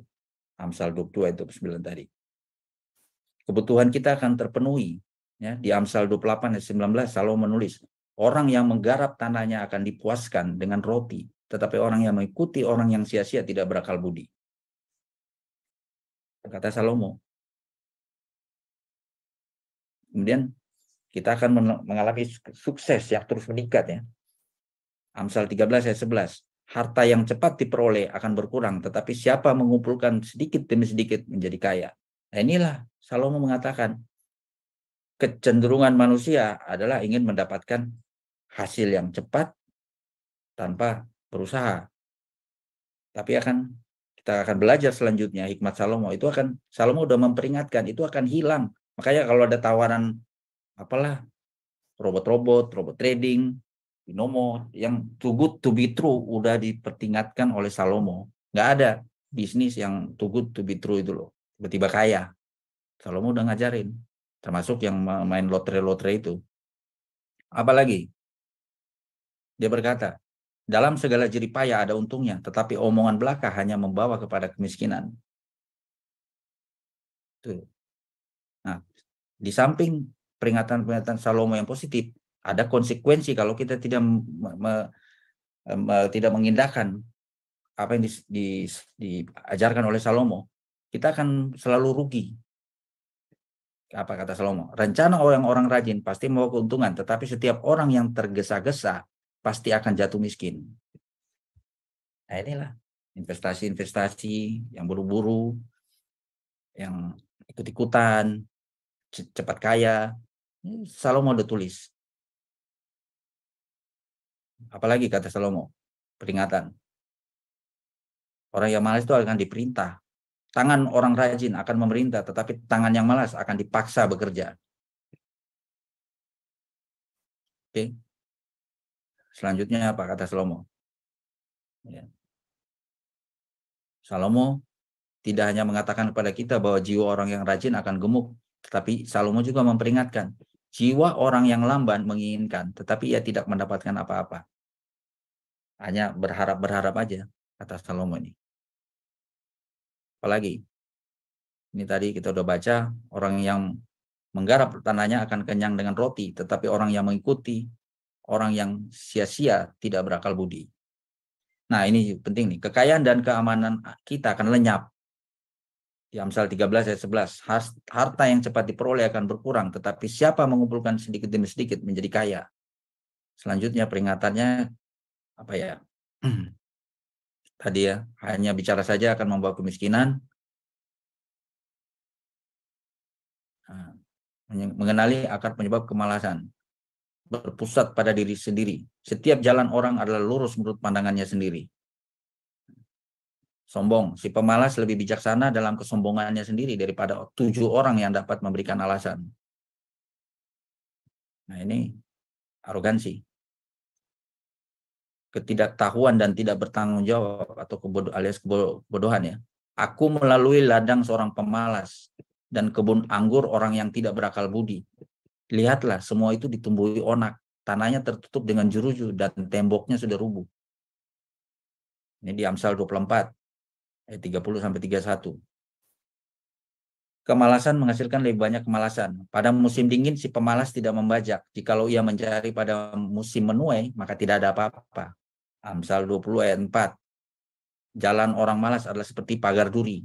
C: Amsal 22 ayat 29 tadi. Kebutuhan kita akan terpenuhi. Ya, di Amsal 28 ayat 19, Salomo menulis, Orang yang menggarap tanahnya akan dipuaskan dengan roti, tetapi orang yang mengikuti orang yang sia-sia tidak berakal budi
A: kata Salomo. Kemudian kita akan
C: mengalami sukses yang terus meningkat ya. Amsal 13 ayat 11. Harta yang cepat diperoleh akan berkurang, tetapi siapa mengumpulkan sedikit demi sedikit menjadi kaya. Nah inilah Salomo mengatakan kecenderungan manusia adalah ingin mendapatkan hasil yang cepat tanpa berusaha. Tapi akan kita akan belajar selanjutnya hikmat Salomo itu akan Salomo udah memperingatkan itu akan hilang. Makanya kalau ada tawaran apalah robot-robot, robot trading, binomo yang too good to be true udah diperingatkan oleh Salomo. Nggak ada bisnis yang too good to be true itu loh. Tiba-tiba kaya. Salomo udah ngajarin. Termasuk yang main lotre-lotre itu. Apalagi? Dia berkata, dalam segala jeripaya ada untungnya, tetapi omongan belaka hanya membawa kepada kemiskinan. Nah, di samping peringatan-peringatan Salomo yang positif, ada konsekuensi kalau kita tidak me, me, me, tidak mengindahkan apa yang di, di, diajarkan oleh Salomo, kita akan selalu rugi. Apa kata Salomo? Rencana orang-orang rajin pasti membawa keuntungan, tetapi setiap orang yang tergesa-gesa pasti akan jatuh miskin. Nah inilah investasi-investasi yang buru-buru, yang ikut-ikutan, cepat kaya, Salomo udah
A: tulis. Apalagi kata Salomo, peringatan.
C: Orang yang malas itu akan diperintah. Tangan orang rajin akan memerintah, tetapi tangan yang malas akan dipaksa bekerja.
A: Oke. Okay? Selanjutnya apa kata Salomo?
D: Ya.
C: Salomo tidak hanya mengatakan kepada kita bahwa jiwa orang yang rajin akan gemuk, tetapi Salomo juga memperingatkan, jiwa orang yang lamban menginginkan, tetapi ia tidak mendapatkan apa-apa. Hanya berharap-berharap aja, kata Salomo ini. Apalagi, ini tadi kita udah baca, orang yang menggarap tanahnya akan kenyang dengan roti, tetapi orang yang mengikuti orang yang sia-sia tidak berakal budi. Nah ini penting nih, kekayaan dan keamanan kita akan lenyap. Di Amsal 13 ayat 11, harta yang cepat diperoleh akan berkurang, tetapi siapa mengumpulkan sedikit demi sedikit menjadi kaya. Selanjutnya peringatannya apa ya?
A: Tadi ya, hanya bicara saja akan membawa kemiskinan.
C: Nah, mengenali akar penyebab kemalasan berpusat pada diri sendiri. Setiap jalan orang adalah lurus menurut pandangannya sendiri. Sombong, si pemalas lebih bijaksana dalam kesombongannya sendiri daripada tujuh orang yang dapat memberikan alasan. Nah ini arogansi. Ketidaktahuan dan tidak bertanggung jawab atau kebodo alias kebodohan ya. Aku melalui ladang seorang pemalas dan kebun anggur orang yang tidak berakal budi. Lihatlah, semua itu ditumbuhi onak. Tanahnya tertutup dengan jeruju dan temboknya sudah rubuh. Ini di Amsal 24, ayat 30 sampai 31. Kemalasan menghasilkan lebih banyak kemalasan. Pada musim dingin, si pemalas tidak membajak. Jikalau ia mencari pada musim menuai, maka tidak ada apa-apa. Amsal 20 ayat 4. Jalan orang malas adalah seperti pagar duri.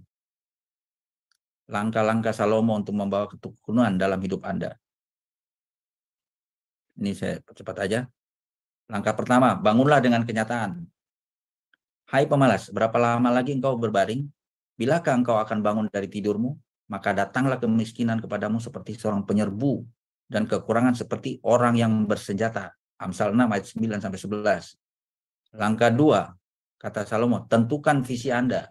C: Langkah-langkah Salomo untuk membawa ketukunan dalam hidup Anda. Ini saya cepat aja. Langkah pertama, bangunlah dengan kenyataan. Hai pemalas, berapa lama lagi engkau berbaring? Bilakah engkau akan bangun dari tidurmu? Maka datanglah kemiskinan kepadamu seperti seorang penyerbu dan kekurangan seperti orang yang bersenjata. Amsal 6 ayat 9 sampai 11. Langkah 2, kata Salomo, tentukan visi Anda.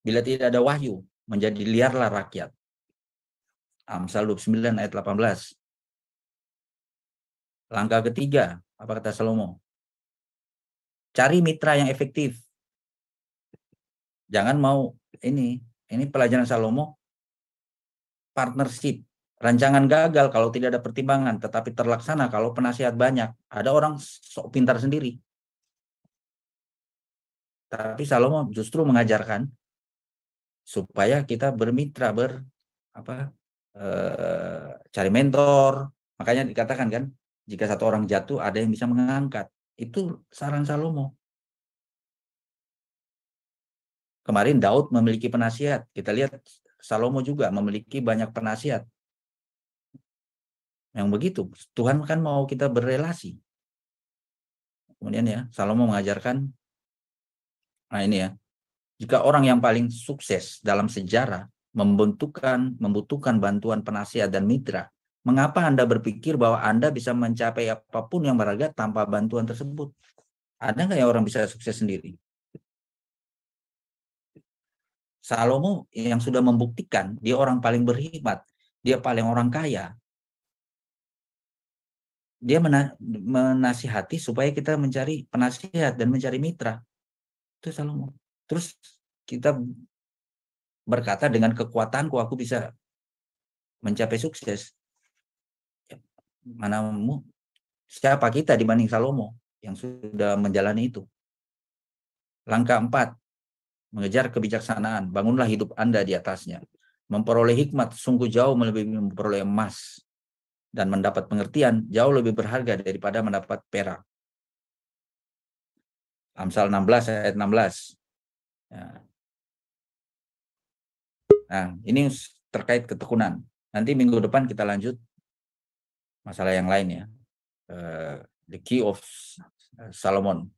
C: Bila tidak ada wahyu, menjadi liarlah rakyat. Amsal 29 ayat 18.
A: Langkah ketiga, apa kata Salomo? Cari mitra
C: yang efektif. Jangan mau ini, ini pelajaran Salomo partnership. Rancangan gagal kalau tidak ada pertimbangan, tetapi terlaksana kalau penasihat banyak. Ada orang sok pintar sendiri. Tapi Salomo justru mengajarkan supaya kita bermitra, ber apa, e, cari mentor. Makanya dikatakan kan, jika satu orang jatuh, ada yang bisa mengangkat. Itu saran Salomo. Kemarin Daud memiliki penasihat. Kita lihat Salomo juga memiliki banyak penasihat. Yang begitu, Tuhan kan mau kita berrelasi. Kemudian ya, Salomo mengajarkan, nah ini ya, jika orang yang paling sukses dalam sejarah membutuhkan membutuhkan bantuan penasihat dan mitra, Mengapa Anda berpikir bahwa Anda bisa mencapai apapun yang berharga tanpa bantuan tersebut? Ada nggak yang orang bisa sukses sendiri? Salomo yang sudah membuktikan dia orang paling berhikmat, dia paling orang kaya. Dia menasihati supaya kita mencari penasihat dan mencari mitra. Itu Salomo. Terus kita berkata dengan kekuatanku aku bisa mencapai sukses manamu siapa kita dibanding Salomo yang sudah menjalani itu. Langkah empat, mengejar kebijaksanaan, bangunlah hidup Anda di atasnya. Memperoleh hikmat sungguh jauh lebih memperoleh emas dan mendapat pengertian jauh lebih berharga daripada mendapat perak.
A: Amsal 16 ayat 16. Ya. Nah,
C: ini terkait ketekunan. Nanti minggu depan kita lanjut masalah yang lain ya. Uh, the key of Salomon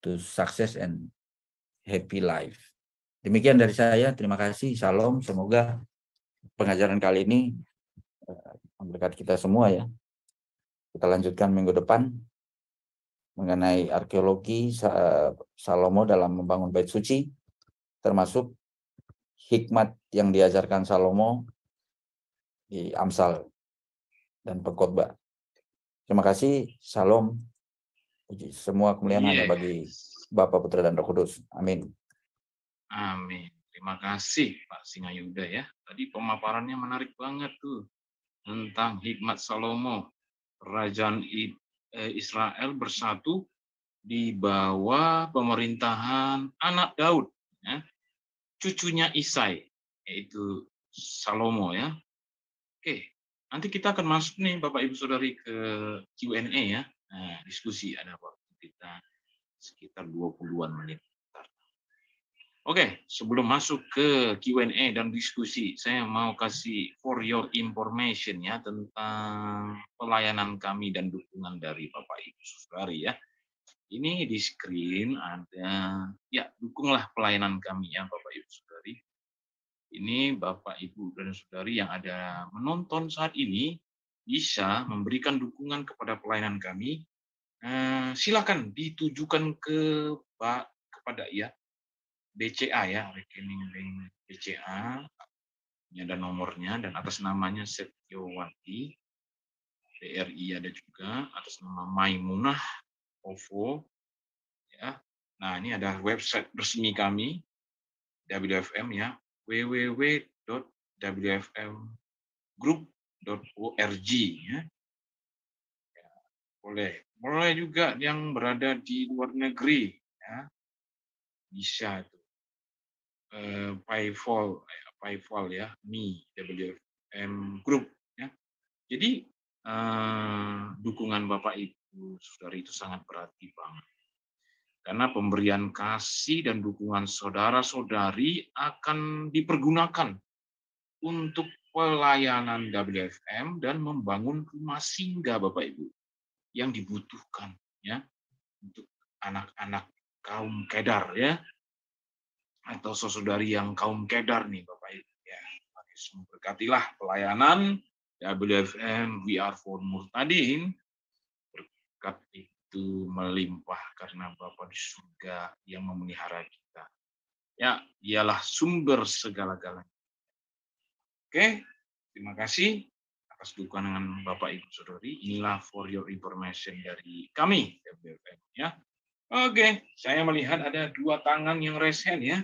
C: to success and happy life. Demikian dari saya. Terima kasih. Salam. Semoga pengajaran kali ini eh, memberkati kita semua ya. Kita lanjutkan minggu depan mengenai arkeologi Salomo dalam membangun bait suci, termasuk hikmat yang diajarkan Salomo di Amsal dan pengkhotbah. Terima kasih. Salam. Semua kemuliaan yes. Iya, bagi iya. Bapak Putra dan Roh Kudus. Amin.
B: Amin. Terima kasih Pak Singa Yuda ya. Tadi pemaparannya menarik banget tuh tentang hikmat Salomo. Kerajaan eh, Israel bersatu di bawah pemerintahan anak Daud, ya. cucunya Isai, yaitu Salomo ya. Oke, Nanti kita akan masuk nih Bapak Ibu Saudari ke Q&A ya. Nah, diskusi ada waktu kita sekitar 20-an menit. Oke, sebelum masuk ke Q&A dan diskusi, saya mau kasih for your information ya tentang pelayanan kami dan dukungan dari Bapak Ibu Saudari ya. Ini di screen ada ya dukunglah pelayanan kami ya Bapak Ibu ini Bapak, Ibu, dan Saudari yang ada menonton saat ini bisa memberikan dukungan kepada pelayanan kami, eh, silakan ditujukan ke Pak kepada ya BCA ya,
D: rekening link
B: BCA. Ini ada nomornya dan atas namanya Setiawati BRI ada juga atas nama Maimunah OVO. Ya. Nah, ini ada website resmi kami WFM ya, www.wfmgroup.org ya.
A: ya. Boleh. Boleh juga yang berada di luar negeri ya.
B: Bisa itu. Uh, eh, Paypal ya, Mi WFM Group ya. Jadi uh, dukungan Bapak Ibu Saudari itu sangat berarti banget. Karena pemberian kasih dan dukungan saudara-saudari akan dipergunakan untuk pelayanan WFM dan membangun rumah singgah Bapak Ibu yang dibutuhkan ya untuk anak-anak kaum kedar ya atau saudari yang kaum kedar nih Bapak Ibu ya. Berkatilah pelayanan WFM vr For Murtadin berkat itu melimpah karena Bapa di surga yang memelihara kita. Ya, ialah sumber segala-galanya. Oke, terima kasih atas dukungan dengan Bapak Ibu Saudari. Inilah for your information dari kami FBFM ya. Oke, saya melihat ada dua tangan yang resen ya.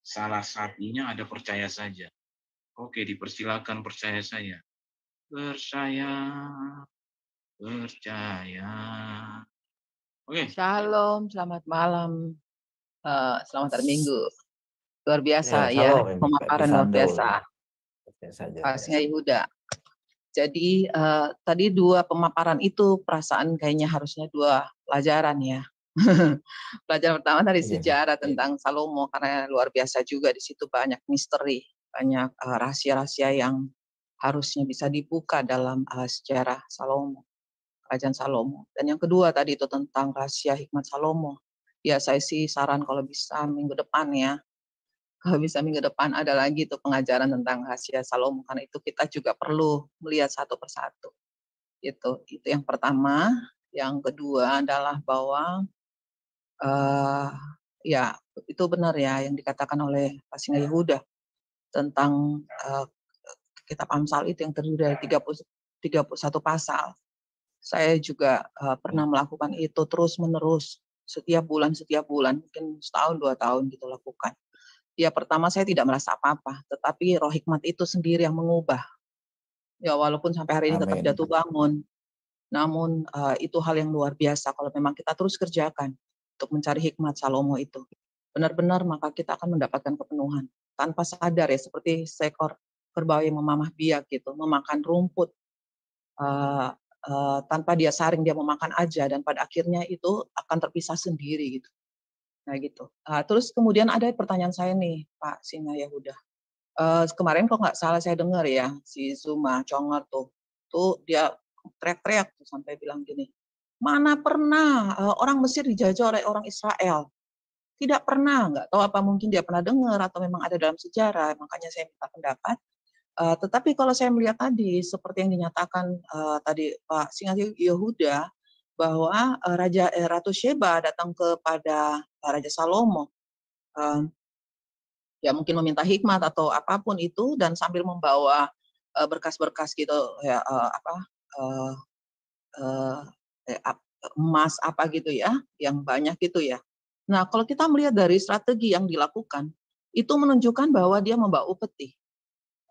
B: Salah satunya ada percaya saja. Oke, dipersilakan percaya saya.
E: Percaya percaya Okay. Shalom, selamat malam, uh, selamat hari Minggu. Luar biasa ya, ya pemaparan luar biasa. Pasnya Yehuda. Ya. Jadi uh, tadi dua pemaparan itu perasaan kayaknya harusnya dua pelajaran ya. Pelajaran pertama dari iya, sejarah iya. tentang Salomo karena luar biasa juga di situ banyak misteri, banyak eh, rahasia-rahasia uh, yang harusnya bisa dibuka dalam uh, sejarah Salomo kerajaan Salomo. Dan yang kedua tadi itu tentang rahasia hikmat Salomo. Ya saya sih saran kalau bisa minggu depan ya. Kalau bisa minggu depan ada lagi itu pengajaran tentang rahasia Salomo. Karena itu kita juga perlu melihat satu persatu. Itu, itu yang pertama. Yang kedua adalah bahwa uh, ya itu benar ya yang dikatakan oleh Pasina Yehuda tentang uh, kitab Amsal itu yang terdiri dari 30, 31 pasal saya juga uh, pernah melakukan itu terus menerus setiap bulan setiap bulan mungkin setahun dua tahun gitu lakukan ya pertama saya tidak merasa apa-apa tetapi roh hikmat itu sendiri yang mengubah ya walaupun sampai hari ini Amin. tetap jatuh bangun namun uh, itu hal yang luar biasa kalau memang kita terus kerjakan untuk mencari hikmat Salomo itu benar-benar maka kita akan mendapatkan kepenuhan tanpa sadar ya seperti seekor kerbau yang memamah biak gitu memakan rumput uh, Eh, tanpa dia saring dia memakan aja dan pada akhirnya itu akan terpisah sendiri gitu. Nah gitu. Uh, terus kemudian ada pertanyaan saya nih Pak Singa Yahuda. Uh, eh, kemarin kok nggak salah saya dengar ya si Zuma Conger tuh, tuh dia teriak-teriak tuh sampai bilang gini, mana pernah uh, orang Mesir dijajah oleh orang Israel? Tidak pernah, nggak tahu apa mungkin dia pernah dengar atau memang ada dalam sejarah. Makanya saya minta pendapat Eh, tetapi kalau saya melihat tadi seperti yang dinyatakan uh, tadi Pak Singat Yehuda bahwa uh, Raja eh, Ratu Sheba datang kepada Raja Salomo uh, ya mungkin meminta hikmat atau apapun itu dan sambil membawa berkas berkas-berkas gitu ya uh, apa uh, uh, eh, ap, emas apa gitu ya yang banyak gitu ya. Nah kalau kita melihat dari strategi yang dilakukan itu menunjukkan bahwa dia membawa upeti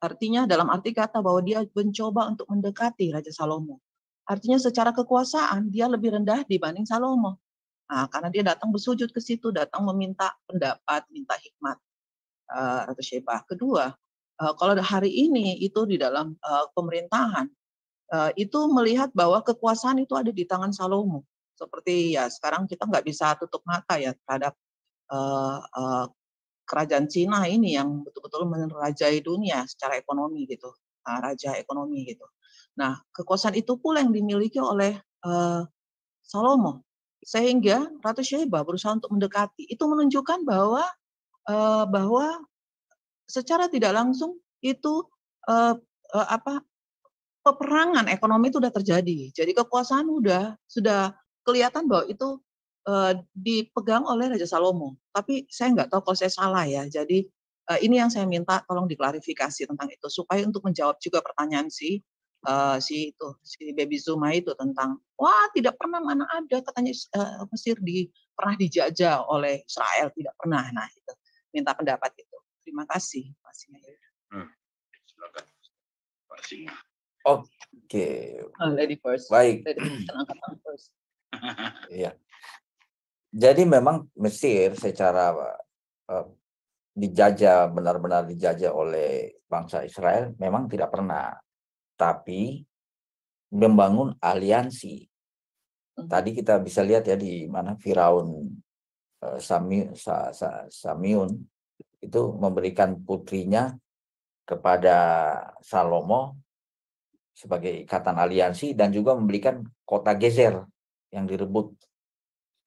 E: Artinya dalam arti kata bahwa dia mencoba untuk mendekati Raja Salomo. Artinya secara kekuasaan dia lebih rendah dibanding Salomo. Nah, karena dia datang bersujud ke situ, datang meminta pendapat, minta hikmat uh, Ratu Sheba. Kedua, eh, kalau hari ini itu di dalam eh, pemerintahan itu melihat bahwa kekuasaan itu ada di tangan Salomo. Seperti ya sekarang kita nggak bisa tutup mata ya terhadap kerajaan Cina ini yang betul-betul merajai dunia secara ekonomi gitu, ah, raja ekonomi gitu. Nah, kekuasaan itu pula yang dimiliki oleh uh, Salomo. Sehingga Ratu Sheba berusaha untuk mendekati. Itu menunjukkan bahwa uh, bahwa secara tidak langsung itu uh, uh, apa peperangan ekonomi itu sudah terjadi. Jadi kekuasaan sudah sudah kelihatan bahwa itu uh, dipegang oleh Raja Salomo. Tapi saya nggak tahu kalau saya salah ya. Jadi uh, ini yang saya minta tolong diklarifikasi tentang itu supaya untuk menjawab juga pertanyaan si uh, si itu si Baby Zuma itu tentang wah tidak pernah mana ada katanya uh, Mesir di pernah dijajah oleh Israel tidak pernah. Nah itu minta pendapat itu. Terima kasih Pak Singa.
D: Hmm. Silakan Pak Singa.
C: Oke. Okay. Oh, lady first. Baik. Lady first. Iya jadi memang Mesir secara uh, dijajah benar-benar dijajah oleh bangsa Israel memang tidak pernah tapi membangun aliansi hmm. tadi kita bisa lihat ya di mana Firaun uh, Sami, Sa, Sa, Samiun itu memberikan putrinya kepada Salomo sebagai ikatan aliansi dan juga memberikan kota Gezer yang direbut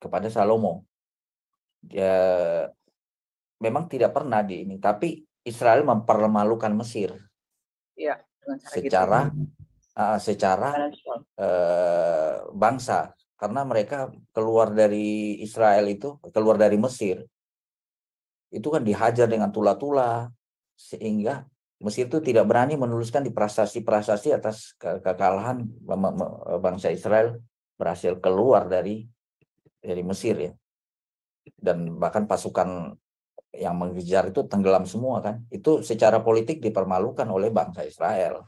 C: kepada Salomo. Ya, memang tidak pernah di ini, tapi Israel mempermalukan Mesir.
D: Iya, secara
C: gitu. uh, secara uh, bangsa karena mereka keluar dari Israel itu keluar dari Mesir itu kan dihajar dengan tula-tula sehingga Mesir itu tidak berani menuliskan di prasasti-prasasti atas kekalahan bangsa Israel berhasil keluar dari dari Mesir ya dan bahkan pasukan yang mengejar itu tenggelam semua kan itu secara politik dipermalukan oleh bangsa Israel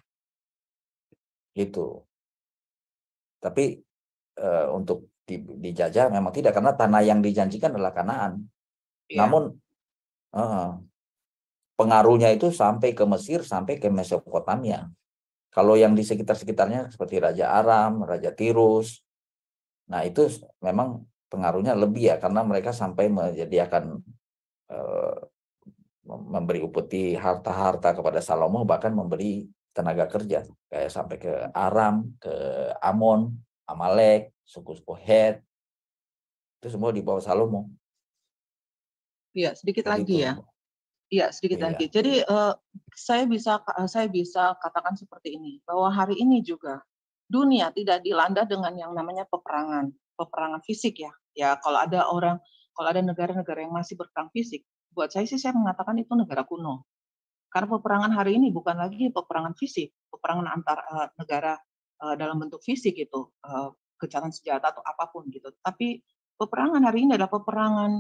C: gitu tapi e, untuk di, dijajah memang tidak karena tanah yang dijanjikan adalah Kanaan Ya. namun e, pengaruhnya itu sampai ke Mesir sampai ke Mesopotamia kalau yang di sekitar sekitarnya seperti Raja Aram Raja Tirus nah itu memang pengaruhnya lebih ya karena mereka sampai menjadi e, eh, memberi upeti harta-harta kepada Salomo bahkan memberi tenaga kerja kayak sampai ke Aram, ke Amon, Amalek, suku-suku Het itu semua di bawah Salomo.
E: Iya, sedikit Jadi lagi itu. ya. Iya, sedikit iya. lagi. Jadi uh, saya bisa eh, saya bisa katakan seperti ini bahwa hari ini juga dunia tidak dilanda dengan yang namanya peperangan, peperangan fisik ya, ya kalau ada orang kalau ada negara-negara yang masih berperang fisik buat saya sih saya mengatakan itu negara kuno karena peperangan hari ini bukan lagi peperangan fisik peperangan antar uh, negara uh, dalam bentuk fisik gitu uh, senjata atau apapun gitu tapi peperangan hari ini adalah peperangan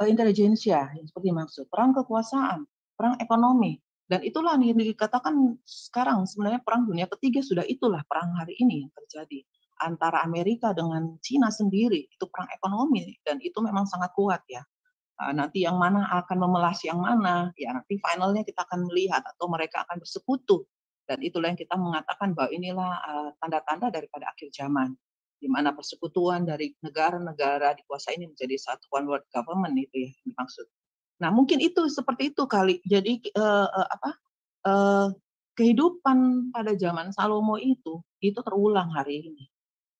E: uh, intelijensia yang seperti maksud perang kekuasaan perang ekonomi dan itulah yang dikatakan sekarang sebenarnya perang dunia ketiga sudah itulah perang hari ini yang terjadi antara Amerika dengan Cina sendiri itu perang ekonomi dan itu memang sangat kuat ya. Nah, nanti yang mana akan memelas yang mana, ya nanti finalnya kita akan melihat atau mereka akan bersekutu. Dan itulah yang kita mengatakan bahwa inilah eh, tanda-tanda daripada akhir zaman, di mana persekutuan dari negara-negara dikuasai ini menjadi one world government itu ya dimaksud. Nah mungkin itu seperti itu kali. Jadi eh, eh, apa eh, kehidupan pada zaman Salomo itu itu terulang hari ini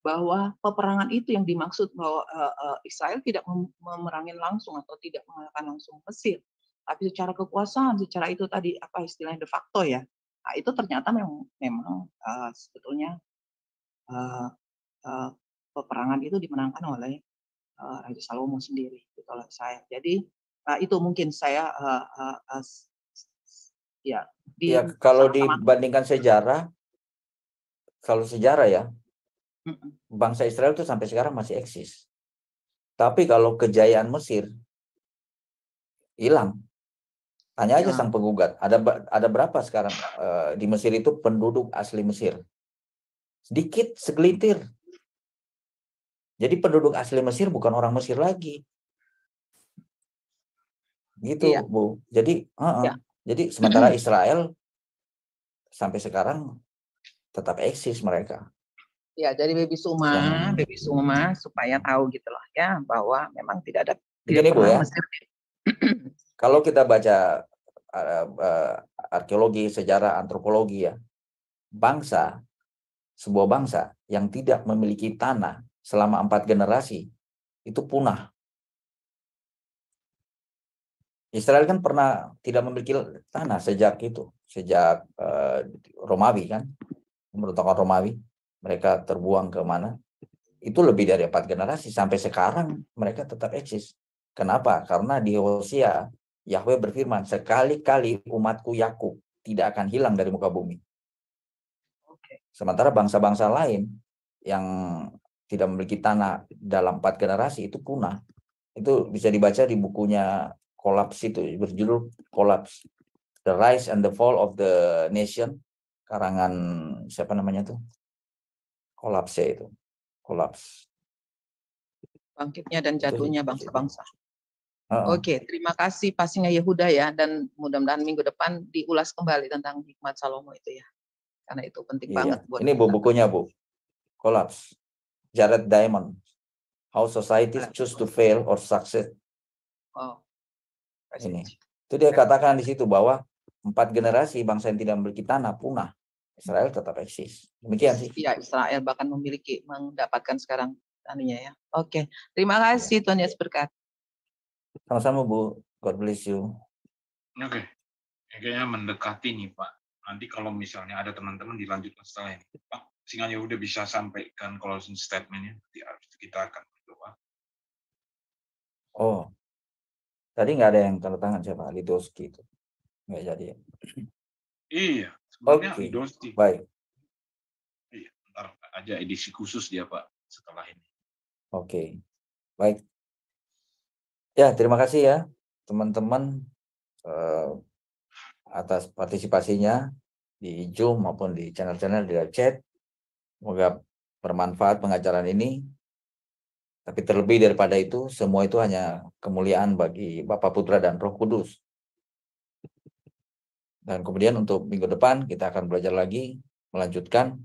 E: bahwa peperangan itu yang dimaksud bahwa eh, eh, Israel tidak memerangin langsung atau tidak mengalahkan langsung Mesir, tapi secara kekuasaan, secara itu tadi apa istilahnya de facto ya, nah, itu ternyata memang, memang uh, sebetulnya uh, uh, peperangan itu dimenangkan oleh uh, Raja Salomo sendiri, gitu oleh saya. Jadi uh, itu mungkin saya uh, uh, uh, ya.
C: Di, ya kalau dibandingkan sejarah, kalau sejarah ya, Bangsa Israel itu sampai sekarang masih eksis. Tapi kalau kejayaan Mesir hilang. Tanya aja ya. sang penggugat, ada ada berapa sekarang uh, di Mesir itu penduduk asli Mesir? Sedikit, segelintir. Jadi penduduk asli Mesir bukan orang Mesir lagi. Gitu, ya. Bu. Jadi, uh -uh. Ya. jadi sementara Israel sampai sekarang tetap eksis mereka.
E: Ya, jadi baby Suma, ya. baby Suma supaya tahu gitu loh ya bahwa memang tidak ada tidak Bu, ya.
C: Kalau kita baca uh, uh, arkeologi, sejarah, antropologi ya, bangsa sebuah bangsa yang tidak memiliki tanah selama empat generasi itu punah. Israel kan pernah tidak memiliki tanah sejak itu, sejak uh, Romawi kan, menurut pemberontakan Romawi mereka terbuang ke mana itu lebih dari empat generasi sampai sekarang mereka tetap eksis kenapa karena di Hosea Yahweh berfirman sekali-kali umatku Yakub tidak akan hilang dari muka bumi sementara bangsa-bangsa lain yang tidak memiliki tanah dalam empat generasi itu punah itu bisa dibaca di bukunya kolaps itu berjudul kolaps the rise and the fall of the nation karangan siapa namanya tuh kolapsnya itu
E: kolaps bangkitnya dan jatuhnya bangsa-bangsa uh -uh. oke okay, terima kasih pastinya Yehuda ya dan mudah-mudahan minggu depan diulas kembali tentang hikmat Salomo itu ya karena itu penting iya. banget buat ini
C: bu bukunya bu kolaps Jared Diamond How Societies Choose to Fail or Succeed oh. ini itu dia katakan di situ bahwa empat generasi bangsa yang tidak
E: memiliki tanah punah Israel tetap eksis. Demikian sih. Ya, Israel bahkan memiliki mendapatkan sekarang anunya ya. Oke. Terima iya. kasih Tuhan Yesus berkat.
C: Sama-sama Bu. God bless you. Oke. Kayaknya
B: mendekati nih Pak. Nanti kalau misalnya ada teman-teman dilanjutkan setelah ini. Pak, singanya udah bisa sampaikan closing statementnya. Nanti kita akan berdoa.
A: Oh.
C: Tadi nggak ada yang tanda tangan siapa? Lidoski itu. Nggak jadi ya?
B: Iya. Sebenarnya okay. Baik. Iya, ntar edisi khusus dia Pak
A: setelah ini.
C: Oke. Okay. Baik. Ya, terima kasih ya teman-teman eh, atas partisipasinya di Zoom maupun di channel-channel di chat. Semoga bermanfaat pengajaran ini. Tapi terlebih daripada itu, semua itu hanya kemuliaan bagi Bapak Putra dan Roh Kudus dan kemudian untuk minggu depan kita akan belajar lagi melanjutkan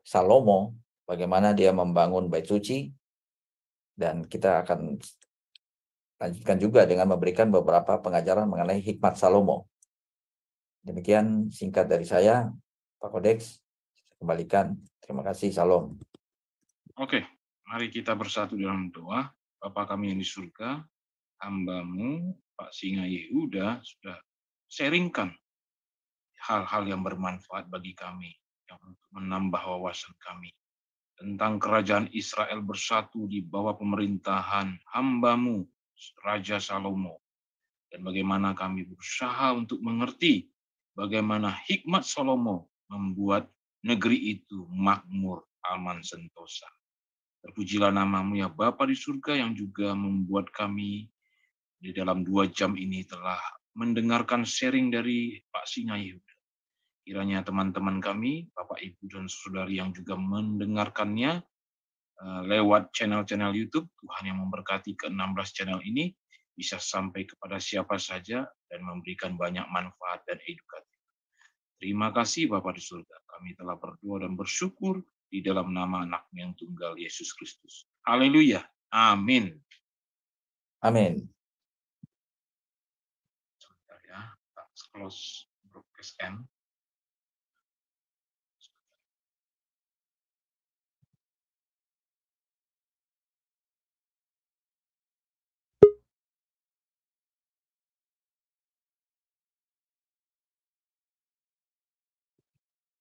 C: Salomo, bagaimana dia membangun bait suci. Dan kita akan lanjutkan juga dengan memberikan beberapa pengajaran mengenai hikmat Salomo. Demikian singkat dari saya, Pak Kodex, saya kembalikan. Terima kasih, Salomo
B: Oke, mari kita bersatu dalam doa. Bapa kami yang di surga, hambamu, Pak Singa Yehuda, sudah sharingkan hal-hal yang bermanfaat bagi kami, yang untuk menambah wawasan kami tentang kerajaan Israel bersatu di bawah pemerintahan hambamu, Raja Salomo. Dan bagaimana kami berusaha untuk mengerti bagaimana hikmat Salomo membuat negeri itu makmur, aman, sentosa. Terpujilah namamu ya Bapa di surga yang juga membuat kami di dalam dua jam ini telah mendengarkan sharing dari Pak Singa Yehuda. Kiranya teman-teman kami, Bapak, Ibu, dan saudari yang juga mendengarkannya eh, lewat channel-channel YouTube, Tuhan yang memberkati ke-16 channel ini bisa sampai kepada siapa saja dan memberikan banyak manfaat dan edukatif. Terima kasih Bapak di surga. Kami telah berdoa dan bersyukur di dalam nama anak yang tunggal Yesus Kristus. Haleluya. Amin. Amin.
A: Sebentar ya, close broadcast SM